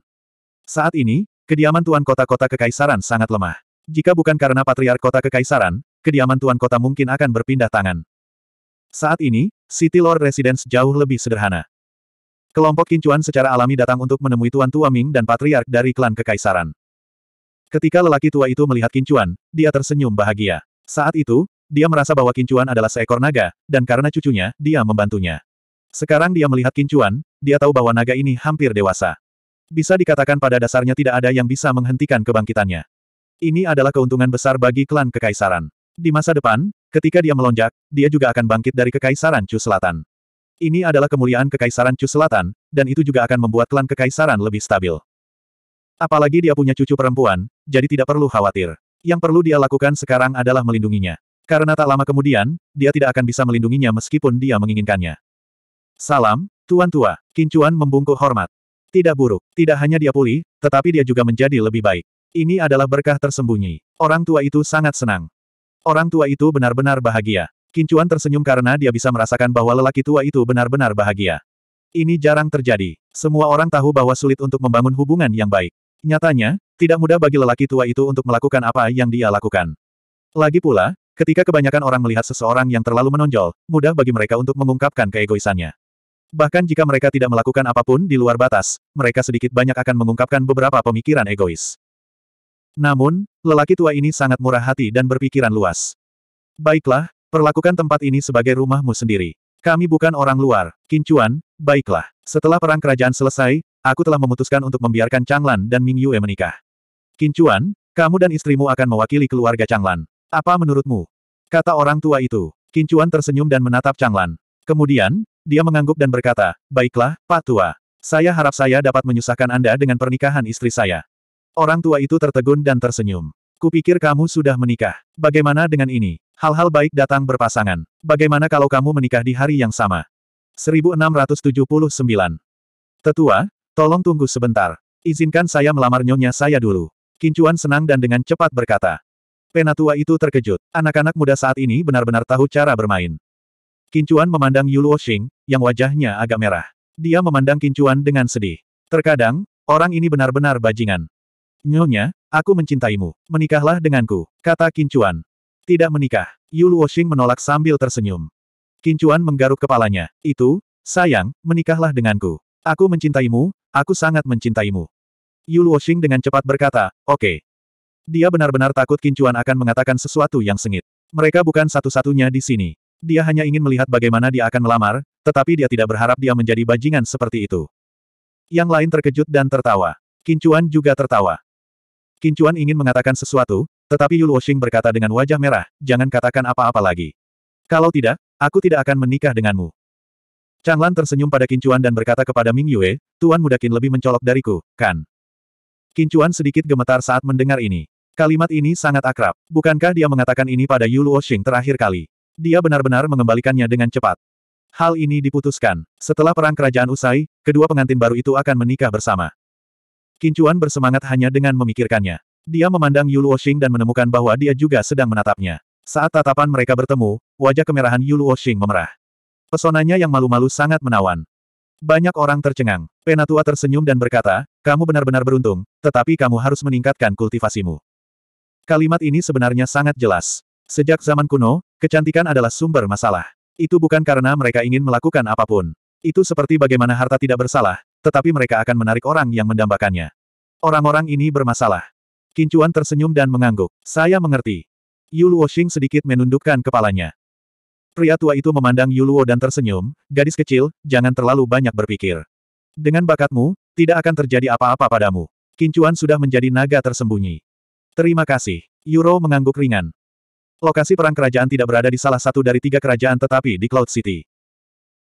Saat ini, kediaman tuan kota-kota kekaisaran sangat lemah. Jika bukan karena patriark kota kekaisaran, kediaman tuan kota mungkin akan berpindah tangan. Saat ini, City Lord Residence jauh lebih sederhana. Kelompok kincuan secara alami datang untuk menemui Tuan Tua Ming dan patriark dari klan kekaisaran. Ketika lelaki tua itu melihat kincuan, dia tersenyum bahagia. Saat itu, dia merasa bahwa Kincuan adalah seekor naga, dan karena cucunya, dia membantunya. Sekarang dia melihat Kincuan, dia tahu bahwa naga ini hampir dewasa. Bisa dikatakan pada dasarnya tidak ada yang bisa menghentikan kebangkitannya. Ini adalah keuntungan besar bagi klan kekaisaran. Di masa depan, ketika dia melonjak, dia juga akan bangkit dari kekaisaran Chu Selatan. Ini adalah kemuliaan kekaisaran Chu Selatan, dan itu juga akan membuat klan kekaisaran lebih stabil. Apalagi dia punya cucu perempuan, jadi tidak perlu khawatir. Yang perlu dia lakukan sekarang adalah melindunginya. Karena tak lama kemudian, dia tidak akan bisa melindunginya meskipun dia menginginkannya. Salam, Tuan Tua. Kincuan membungkuk hormat. Tidak buruk. Tidak hanya dia pulih, tetapi dia juga menjadi lebih baik. Ini adalah berkah tersembunyi. Orang tua itu sangat senang. Orang tua itu benar-benar bahagia. Kincuan tersenyum karena dia bisa merasakan bahwa lelaki tua itu benar-benar bahagia. Ini jarang terjadi. Semua orang tahu bahwa sulit untuk membangun hubungan yang baik. Nyatanya, tidak mudah bagi lelaki tua itu untuk melakukan apa yang dia lakukan. Lagi pula, Ketika kebanyakan orang melihat seseorang yang terlalu menonjol, mudah bagi mereka untuk mengungkapkan keegoisannya. Bahkan jika mereka tidak melakukan apapun di luar batas, mereka sedikit banyak akan mengungkapkan beberapa pemikiran egois. Namun, lelaki tua ini sangat murah hati dan berpikiran luas. Baiklah, perlakukan tempat ini sebagai rumahmu sendiri. Kami bukan orang luar, Kincuan, baiklah. Setelah perang kerajaan selesai, aku telah memutuskan untuk membiarkan Changlan dan Ming Yue menikah. Kincuan, kamu dan istrimu akan mewakili keluarga Changlan. Apa menurutmu? Kata orang tua itu. Kincuan tersenyum dan menatap Changlan. Kemudian, dia mengangguk dan berkata, Baiklah, Pak Tua. Saya harap saya dapat menyusahkan Anda dengan pernikahan istri saya. Orang tua itu tertegun dan tersenyum. Kupikir kamu sudah menikah. Bagaimana dengan ini? Hal-hal baik datang berpasangan. Bagaimana kalau kamu menikah di hari yang sama? 1679. Tetua, tolong tunggu sebentar. Izinkan saya melamar nyonya saya dulu. Kincuan senang dan dengan cepat berkata. Penatua itu terkejut. Anak-anak muda saat ini benar-benar tahu cara bermain. Kincuan memandang Yuluo Xing, yang wajahnya agak merah. Dia memandang Kincuan dengan sedih. Terkadang, orang ini benar-benar bajingan. Nyonya, aku mencintaimu. Menikahlah denganku, kata Kincuan. Tidak menikah. Yuluo Xing menolak sambil tersenyum. Kincuan menggaruk kepalanya. Itu, sayang, menikahlah denganku. Aku mencintaimu, aku sangat mencintaimu. Yuluo Xing dengan cepat berkata, oke. Okay. Dia benar-benar takut Kincuan akan mengatakan sesuatu yang sengit. Mereka bukan satu-satunya di sini. Dia hanya ingin melihat bagaimana dia akan melamar, tetapi dia tidak berharap dia menjadi bajingan seperti itu. Yang lain terkejut dan tertawa. Kincuan juga tertawa. Kincuan ingin mengatakan sesuatu, tetapi Yul Woshing berkata dengan wajah merah, jangan katakan apa-apa lagi. Kalau tidak, aku tidak akan menikah denganmu. Chang Lan tersenyum pada Kincuan dan berkata kepada Ming Yue, Tuan Mudakin lebih mencolok dariku, kan? Kincuan sedikit gemetar saat mendengar ini. Kalimat ini sangat akrab. Bukankah dia mengatakan ini pada Yulu Oshing terakhir kali? Dia benar-benar mengembalikannya dengan cepat. Hal ini diputuskan. Setelah perang kerajaan usai, kedua pengantin baru itu akan menikah bersama. Kincuan bersemangat hanya dengan memikirkannya. Dia memandang Yulu Oshing dan menemukan bahwa dia juga sedang menatapnya. Saat tatapan mereka bertemu, wajah kemerahan Yulu Oshing memerah. Pesonanya yang malu-malu sangat menawan. Banyak orang tercengang. Penatua tersenyum dan berkata, kamu benar-benar beruntung, tetapi kamu harus meningkatkan kultivasimu. Kalimat ini sebenarnya sangat jelas. Sejak zaman kuno, kecantikan adalah sumber masalah. Itu bukan karena mereka ingin melakukan apapun. Itu seperti bagaimana harta tidak bersalah, tetapi mereka akan menarik orang yang mendambakannya. Orang-orang ini bermasalah. Kincuan tersenyum dan mengangguk. Saya mengerti. Yu Luoxing sedikit menundukkan kepalanya. Pria tua itu memandang Yuluo dan tersenyum, gadis kecil, jangan terlalu banyak berpikir. Dengan bakatmu, tidak akan terjadi apa-apa padamu. Kincuan sudah menjadi naga tersembunyi. Terima kasih. Yuro mengangguk ringan. Lokasi perang kerajaan tidak berada di salah satu dari tiga kerajaan tetapi di Cloud City.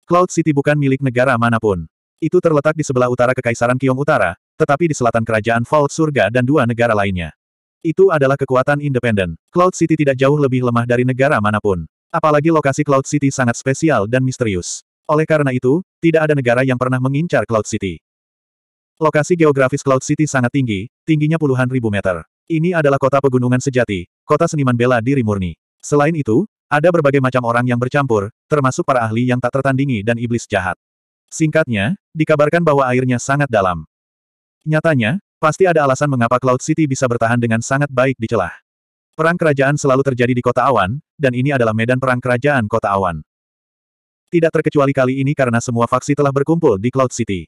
Cloud City bukan milik negara manapun. Itu terletak di sebelah utara Kekaisaran Kiong Utara, tetapi di selatan kerajaan Vault Surga dan dua negara lainnya. Itu adalah kekuatan independen. Cloud City tidak jauh lebih lemah dari negara manapun. Apalagi lokasi Cloud City sangat spesial dan misterius. Oleh karena itu, tidak ada negara yang pernah mengincar Cloud City. Lokasi geografis Cloud City sangat tinggi, tingginya puluhan ribu meter. Ini adalah kota pegunungan sejati, kota seniman bela diri murni. Selain itu, ada berbagai macam orang yang bercampur, termasuk para ahli yang tak tertandingi dan iblis jahat. Singkatnya, dikabarkan bahwa airnya sangat dalam. Nyatanya, pasti ada alasan mengapa Cloud City bisa bertahan dengan sangat baik di celah. Perang kerajaan selalu terjadi di kota awan, dan ini adalah medan perang kerajaan kota awan. Tidak terkecuali kali ini karena semua faksi telah berkumpul di Cloud City.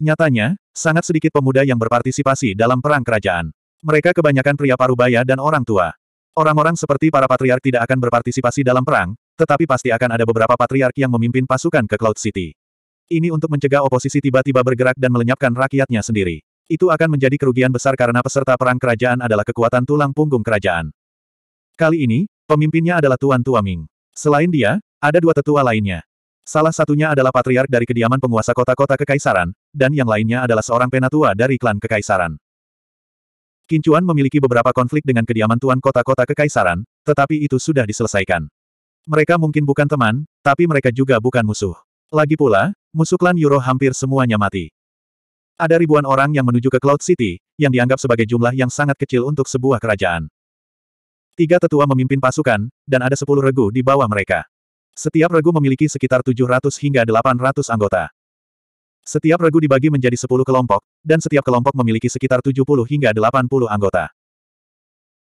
Nyatanya, sangat sedikit pemuda yang berpartisipasi dalam perang kerajaan. Mereka kebanyakan pria parubaya dan orang tua. Orang-orang seperti para patriark tidak akan berpartisipasi dalam perang, tetapi pasti akan ada beberapa patriark yang memimpin pasukan ke Cloud City. Ini untuk mencegah oposisi tiba-tiba bergerak dan melenyapkan rakyatnya sendiri. Itu akan menjadi kerugian besar karena peserta perang kerajaan adalah kekuatan tulang punggung kerajaan. Kali ini, pemimpinnya adalah Tuan Tua Ming. Selain dia, ada dua tetua lainnya. Salah satunya adalah patriark dari kediaman penguasa kota-kota kekaisaran, dan yang lainnya adalah seorang penatua dari klan kekaisaran. Kincuan memiliki beberapa konflik dengan kediaman tuan kota-kota kekaisaran, tetapi itu sudah diselesaikan. Mereka mungkin bukan teman, tapi mereka juga bukan musuh. Lagi pula, musuh klan Euro hampir semuanya mati. Ada ribuan orang yang menuju ke Cloud City, yang dianggap sebagai jumlah yang sangat kecil untuk sebuah kerajaan. Tiga tetua memimpin pasukan, dan ada sepuluh regu di bawah mereka. Setiap regu memiliki sekitar 700 hingga 800 anggota. Setiap regu dibagi menjadi 10 kelompok, dan setiap kelompok memiliki sekitar 70 hingga 80 anggota.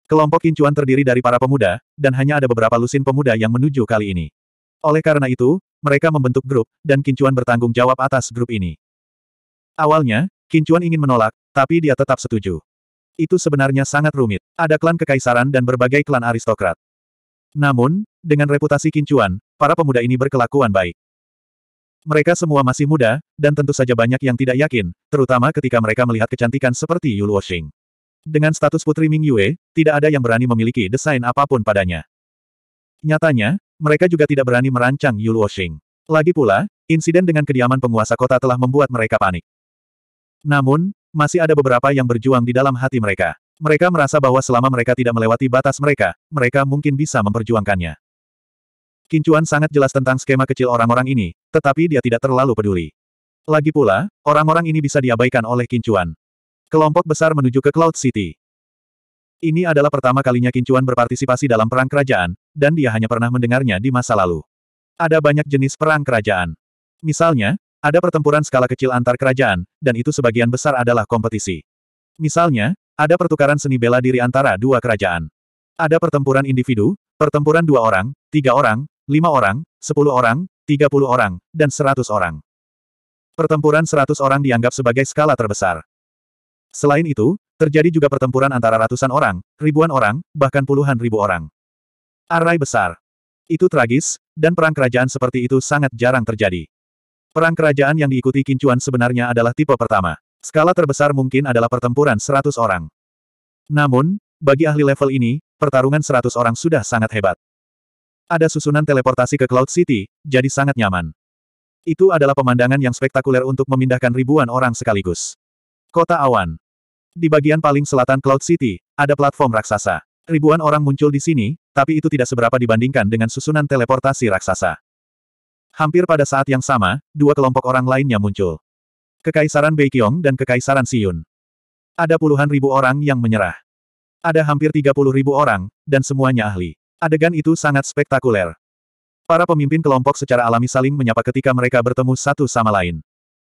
Kelompok kincuan terdiri dari para pemuda, dan hanya ada beberapa lusin pemuda yang menuju kali ini. Oleh karena itu, mereka membentuk grup, dan kincuan bertanggung jawab atas grup ini. Awalnya, Kincuan ingin menolak, tapi dia tetap setuju. Itu sebenarnya sangat rumit. Ada klan kekaisaran dan berbagai klan aristokrat. Namun, dengan reputasi Kincuan, para pemuda ini berkelakuan baik. Mereka semua masih muda, dan tentu saja banyak yang tidak yakin, terutama ketika mereka melihat kecantikan seperti Yu Luoxing. Dengan status Putri Ming Yue, tidak ada yang berani memiliki desain apapun padanya. Nyatanya, mereka juga tidak berani merancang Yu Luoxing. Lagi pula, insiden dengan kediaman penguasa kota telah membuat mereka panik. Namun, masih ada beberapa yang berjuang di dalam hati mereka. Mereka merasa bahwa selama mereka tidak melewati batas mereka, mereka mungkin bisa memperjuangkannya. Kincuan sangat jelas tentang skema kecil orang-orang ini, tetapi dia tidak terlalu peduli. Lagi pula, orang-orang ini bisa diabaikan oleh Kincuan. Kelompok besar menuju ke Cloud City. Ini adalah pertama kalinya Kincuan berpartisipasi dalam perang kerajaan, dan dia hanya pernah mendengarnya di masa lalu. Ada banyak jenis perang kerajaan. Misalnya, ada pertempuran skala kecil antar kerajaan, dan itu sebagian besar adalah kompetisi. Misalnya, ada pertukaran seni bela diri antara dua kerajaan. Ada pertempuran individu, pertempuran dua orang, tiga orang, lima orang, sepuluh orang, tiga puluh orang, dan seratus orang. Pertempuran seratus orang dianggap sebagai skala terbesar. Selain itu, terjadi juga pertempuran antara ratusan orang, ribuan orang, bahkan puluhan ribu orang. Arai besar. Itu tragis, dan perang kerajaan seperti itu sangat jarang terjadi. Perang kerajaan yang diikuti Kincuan sebenarnya adalah tipe pertama. Skala terbesar mungkin adalah pertempuran 100 orang. Namun, bagi ahli level ini, pertarungan 100 orang sudah sangat hebat. Ada susunan teleportasi ke Cloud City, jadi sangat nyaman. Itu adalah pemandangan yang spektakuler untuk memindahkan ribuan orang sekaligus. Kota Awan. Di bagian paling selatan Cloud City, ada platform raksasa. Ribuan orang muncul di sini, tapi itu tidak seberapa dibandingkan dengan susunan teleportasi raksasa. Hampir pada saat yang sama, dua kelompok orang lainnya muncul. Kekaisaran Beikyong dan Kekaisaran Siyun. Ada puluhan ribu orang yang menyerah. Ada hampir tiga puluh ribu orang, dan semuanya ahli. Adegan itu sangat spektakuler. Para pemimpin kelompok secara alami saling menyapa ketika mereka bertemu satu sama lain.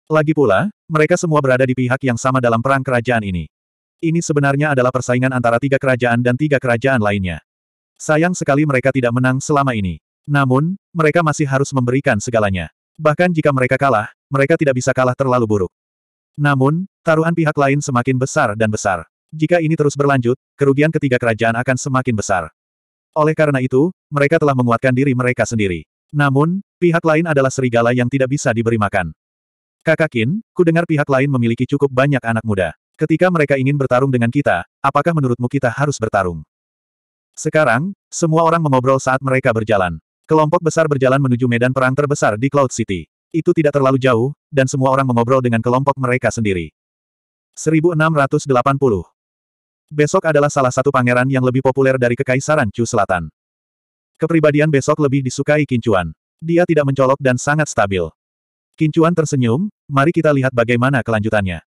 Lagi pula, mereka semua berada di pihak yang sama dalam perang kerajaan ini. Ini sebenarnya adalah persaingan antara tiga kerajaan dan tiga kerajaan lainnya. Sayang sekali mereka tidak menang selama ini. Namun, mereka masih harus memberikan segalanya. Bahkan jika mereka kalah, mereka tidak bisa kalah terlalu buruk. Namun, taruhan pihak lain semakin besar dan besar. Jika ini terus berlanjut, kerugian ketiga kerajaan akan semakin besar. Oleh karena itu, mereka telah menguatkan diri mereka sendiri. Namun, pihak lain adalah serigala yang tidak bisa diberi makan. Kakak ku dengar pihak lain memiliki cukup banyak anak muda. Ketika mereka ingin bertarung dengan kita, apakah menurutmu kita harus bertarung? Sekarang, semua orang mengobrol saat mereka berjalan. Kelompok besar berjalan menuju medan perang terbesar di Cloud City. Itu tidak terlalu jauh, dan semua orang mengobrol dengan kelompok mereka sendiri. 1680 Besok adalah salah satu pangeran yang lebih populer dari Kekaisaran Chu Selatan. Kepribadian besok lebih disukai Kincuan. Dia tidak mencolok dan sangat stabil. Kincuan tersenyum, mari kita lihat bagaimana kelanjutannya.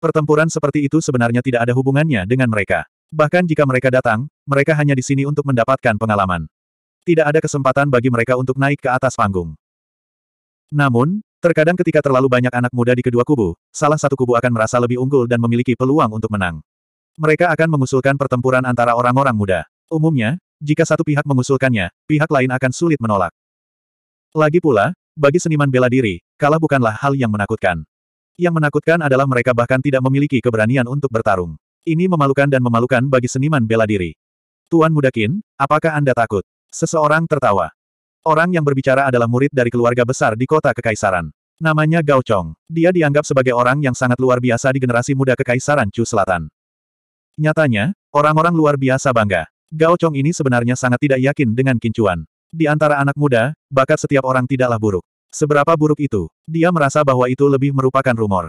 Pertempuran seperti itu sebenarnya tidak ada hubungannya dengan mereka. Bahkan jika mereka datang, mereka hanya di sini untuk mendapatkan pengalaman tidak ada kesempatan bagi mereka untuk naik ke atas panggung. Namun, terkadang ketika terlalu banyak anak muda di kedua kubu, salah satu kubu akan merasa lebih unggul dan memiliki peluang untuk menang. Mereka akan mengusulkan pertempuran antara orang-orang muda. Umumnya, jika satu pihak mengusulkannya, pihak lain akan sulit menolak. Lagi pula, bagi seniman bela diri, kalah bukanlah hal yang menakutkan. Yang menakutkan adalah mereka bahkan tidak memiliki keberanian untuk bertarung. Ini memalukan dan memalukan bagi seniman bela diri. Tuan Mudakin, apakah Anda takut? Seseorang tertawa. Orang yang berbicara adalah murid dari keluarga besar di kota Kekaisaran. Namanya Gao Chong. Dia dianggap sebagai orang yang sangat luar biasa di generasi muda Kekaisaran Chu Selatan. Nyatanya, orang-orang luar biasa bangga. Gao Chong ini sebenarnya sangat tidak yakin dengan kincuan. Di antara anak muda, bakat setiap orang tidaklah buruk. Seberapa buruk itu, dia merasa bahwa itu lebih merupakan rumor.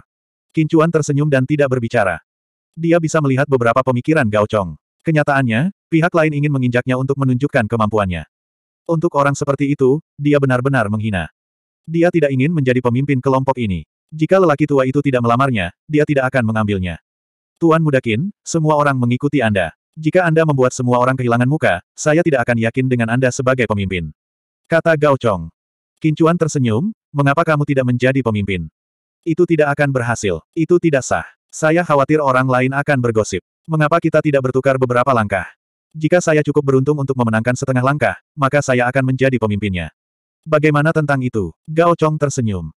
Kincuan tersenyum dan tidak berbicara. Dia bisa melihat beberapa pemikiran Gao Chong. Kenyataannya, Pihak lain ingin menginjaknya untuk menunjukkan kemampuannya. Untuk orang seperti itu, dia benar-benar menghina. Dia tidak ingin menjadi pemimpin kelompok ini. Jika lelaki tua itu tidak melamarnya, dia tidak akan mengambilnya. Tuan Mudakin, semua orang mengikuti Anda. Jika Anda membuat semua orang kehilangan muka, saya tidak akan yakin dengan Anda sebagai pemimpin. Kata Gao Chong. Kincuan tersenyum, mengapa kamu tidak menjadi pemimpin? Itu tidak akan berhasil. Itu tidak sah. Saya khawatir orang lain akan bergosip. Mengapa kita tidak bertukar beberapa langkah? Jika saya cukup beruntung untuk memenangkan setengah langkah, maka saya akan menjadi pemimpinnya. Bagaimana tentang itu? Gao Chong tersenyum.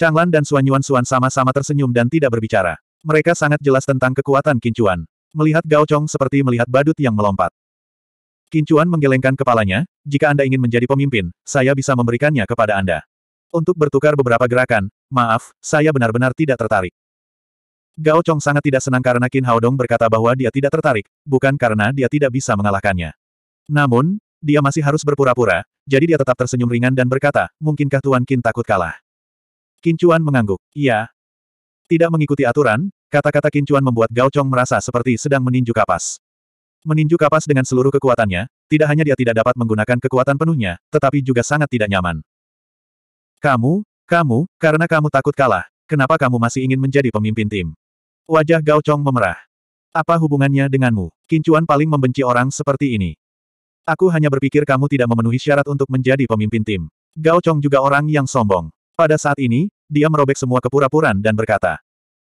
Changlan dan Suan Yuan Suan sama-sama tersenyum dan tidak berbicara. Mereka sangat jelas tentang kekuatan Kincuan. Melihat Gao Chong seperti melihat badut yang melompat. Kincuan menggelengkan kepalanya, jika Anda ingin menjadi pemimpin, saya bisa memberikannya kepada Anda. Untuk bertukar beberapa gerakan, maaf, saya benar-benar tidak tertarik. Gao Chong sangat tidak senang karena Qin Haodong berkata bahwa dia tidak tertarik, bukan karena dia tidak bisa mengalahkannya. Namun, dia masih harus berpura-pura, jadi dia tetap tersenyum ringan dan berkata, mungkinkah Tuan Qin takut kalah? Qin Chuan mengangguk, iya. Tidak mengikuti aturan, kata-kata Qin Chuan membuat Gao Chong merasa seperti sedang meninju kapas. Meninju kapas dengan seluruh kekuatannya, tidak hanya dia tidak dapat menggunakan kekuatan penuhnya, tetapi juga sangat tidak nyaman. Kamu, kamu, karena kamu takut kalah, kenapa kamu masih ingin menjadi pemimpin tim? Wajah Gao Chong memerah. Apa hubungannya denganmu? Kincuan paling membenci orang seperti ini. Aku hanya berpikir kamu tidak memenuhi syarat untuk menjadi pemimpin tim. Gao Chong juga orang yang sombong. Pada saat ini, dia merobek semua kepura-puraan dan berkata,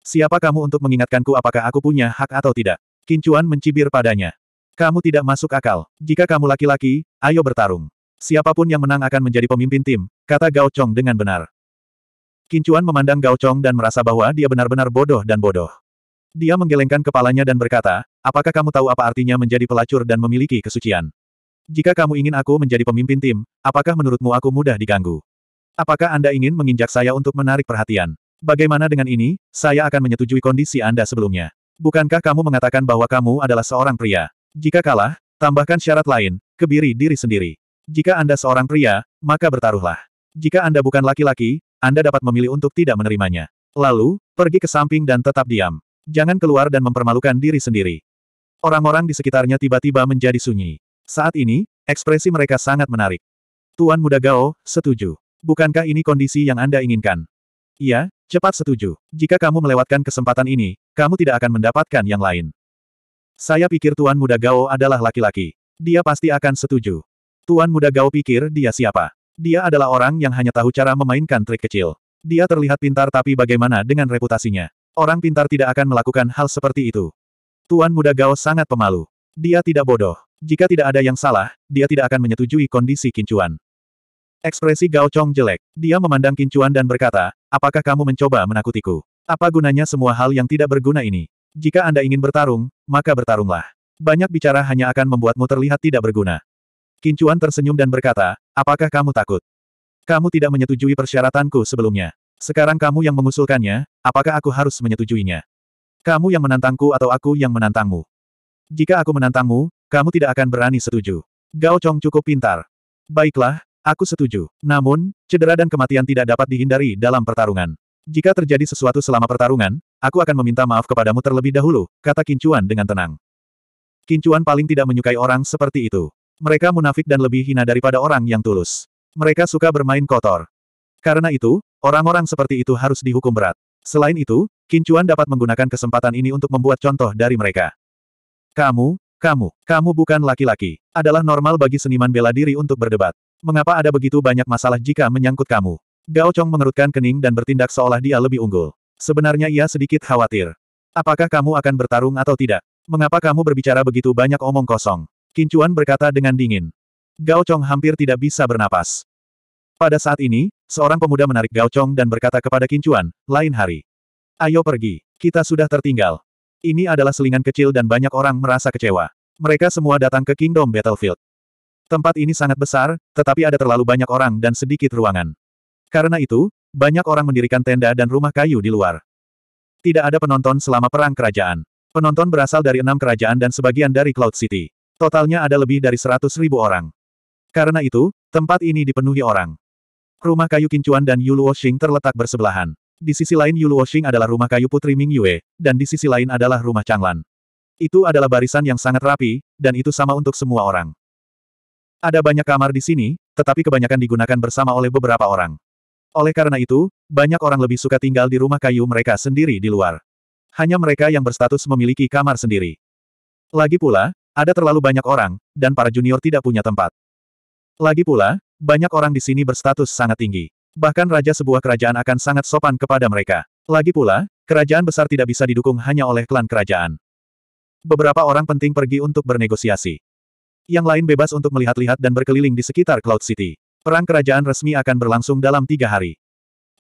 Siapa kamu untuk mengingatkanku apakah aku punya hak atau tidak? Kincuan mencibir padanya. Kamu tidak masuk akal. Jika kamu laki-laki, ayo bertarung. Siapapun yang menang akan menjadi pemimpin tim, kata Gao Chong dengan benar. Kincuan memandang Gao Chong dan merasa bahwa dia benar-benar bodoh dan bodoh. Dia menggelengkan kepalanya dan berkata, apakah kamu tahu apa artinya menjadi pelacur dan memiliki kesucian? Jika kamu ingin aku menjadi pemimpin tim, apakah menurutmu aku mudah diganggu? Apakah Anda ingin menginjak saya untuk menarik perhatian? Bagaimana dengan ini, saya akan menyetujui kondisi Anda sebelumnya. Bukankah kamu mengatakan bahwa kamu adalah seorang pria? Jika kalah, tambahkan syarat lain, kebiri diri sendiri. Jika Anda seorang pria, maka bertaruhlah. Jika Anda bukan laki-laki, Anda dapat memilih untuk tidak menerimanya. Lalu, pergi ke samping dan tetap diam. Jangan keluar dan mempermalukan diri sendiri. Orang-orang di sekitarnya tiba-tiba menjadi sunyi. Saat ini, ekspresi mereka sangat menarik. Tuan Muda Gao, setuju. Bukankah ini kondisi yang Anda inginkan? Iya, cepat setuju. Jika kamu melewatkan kesempatan ini, kamu tidak akan mendapatkan yang lain. Saya pikir Tuan Muda Gao adalah laki-laki. Dia pasti akan setuju. Tuan Muda Gao pikir dia siapa. Dia adalah orang yang hanya tahu cara memainkan trik kecil. Dia terlihat pintar tapi bagaimana dengan reputasinya? Orang pintar tidak akan melakukan hal seperti itu. Tuan muda Gao sangat pemalu. Dia tidak bodoh. Jika tidak ada yang salah, dia tidak akan menyetujui kondisi Kincuan. Ekspresi Gao Chong jelek. Dia memandang Kincuan dan berkata, apakah kamu mencoba menakutiku? Apa gunanya semua hal yang tidak berguna ini? Jika Anda ingin bertarung, maka bertarunglah. Banyak bicara hanya akan membuatmu terlihat tidak berguna. Kincuan tersenyum dan berkata, apakah kamu takut? Kamu tidak menyetujui persyaratanku sebelumnya. Sekarang kamu yang mengusulkannya, apakah aku harus menyetujuinya? Kamu yang menantangku atau aku yang menantangmu? Jika aku menantangmu, kamu tidak akan berani setuju. Gao Chong cukup pintar. Baiklah, aku setuju. Namun, cedera dan kematian tidak dapat dihindari dalam pertarungan. Jika terjadi sesuatu selama pertarungan, aku akan meminta maaf kepadamu terlebih dahulu, kata Kincuan dengan tenang. Kincuan paling tidak menyukai orang seperti itu. Mereka munafik dan lebih hina daripada orang yang tulus. Mereka suka bermain kotor. Karena itu, Orang-orang seperti itu harus dihukum berat. Selain itu, Kincuan dapat menggunakan kesempatan ini untuk membuat contoh dari mereka. Kamu, kamu, kamu bukan laki-laki. Adalah normal bagi seniman bela diri untuk berdebat. Mengapa ada begitu banyak masalah jika menyangkut kamu? Gao Chong mengerutkan kening dan bertindak seolah dia lebih unggul. Sebenarnya ia sedikit khawatir. Apakah kamu akan bertarung atau tidak? Mengapa kamu berbicara begitu banyak omong kosong? Kincuan berkata dengan dingin. Gao Chong hampir tidak bisa bernapas. Pada saat ini, seorang pemuda menarik gaocong dan berkata kepada Kincuan, lain hari. Ayo pergi, kita sudah tertinggal. Ini adalah selingan kecil dan banyak orang merasa kecewa. Mereka semua datang ke Kingdom Battlefield. Tempat ini sangat besar, tetapi ada terlalu banyak orang dan sedikit ruangan. Karena itu, banyak orang mendirikan tenda dan rumah kayu di luar. Tidak ada penonton selama perang kerajaan. Penonton berasal dari enam kerajaan dan sebagian dari Cloud City. Totalnya ada lebih dari seratus ribu orang. Karena itu, tempat ini dipenuhi orang. Rumah kayu Kincuan dan Yulu Xing terletak bersebelahan. Di sisi lain Yulu Xing adalah rumah kayu Putri Ming Yue, dan di sisi lain adalah rumah Changlan. Itu adalah barisan yang sangat rapi, dan itu sama untuk semua orang. Ada banyak kamar di sini, tetapi kebanyakan digunakan bersama oleh beberapa orang. Oleh karena itu, banyak orang lebih suka tinggal di rumah kayu mereka sendiri di luar. Hanya mereka yang berstatus memiliki kamar sendiri. Lagi pula, ada terlalu banyak orang, dan para junior tidak punya tempat. Lagi pula, banyak orang di sini berstatus sangat tinggi. Bahkan raja sebuah kerajaan akan sangat sopan kepada mereka. Lagi pula, kerajaan besar tidak bisa didukung hanya oleh klan kerajaan. Beberapa orang penting pergi untuk bernegosiasi. Yang lain bebas untuk melihat-lihat dan berkeliling di sekitar Cloud City. Perang kerajaan resmi akan berlangsung dalam tiga hari.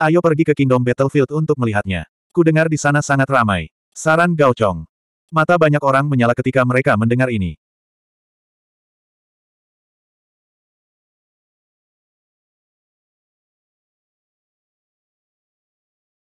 Ayo pergi ke Kingdom Battlefield untuk melihatnya. Ku dengar di sana sangat ramai. Saran Gao Chong. Mata banyak orang menyala ketika mereka mendengar ini.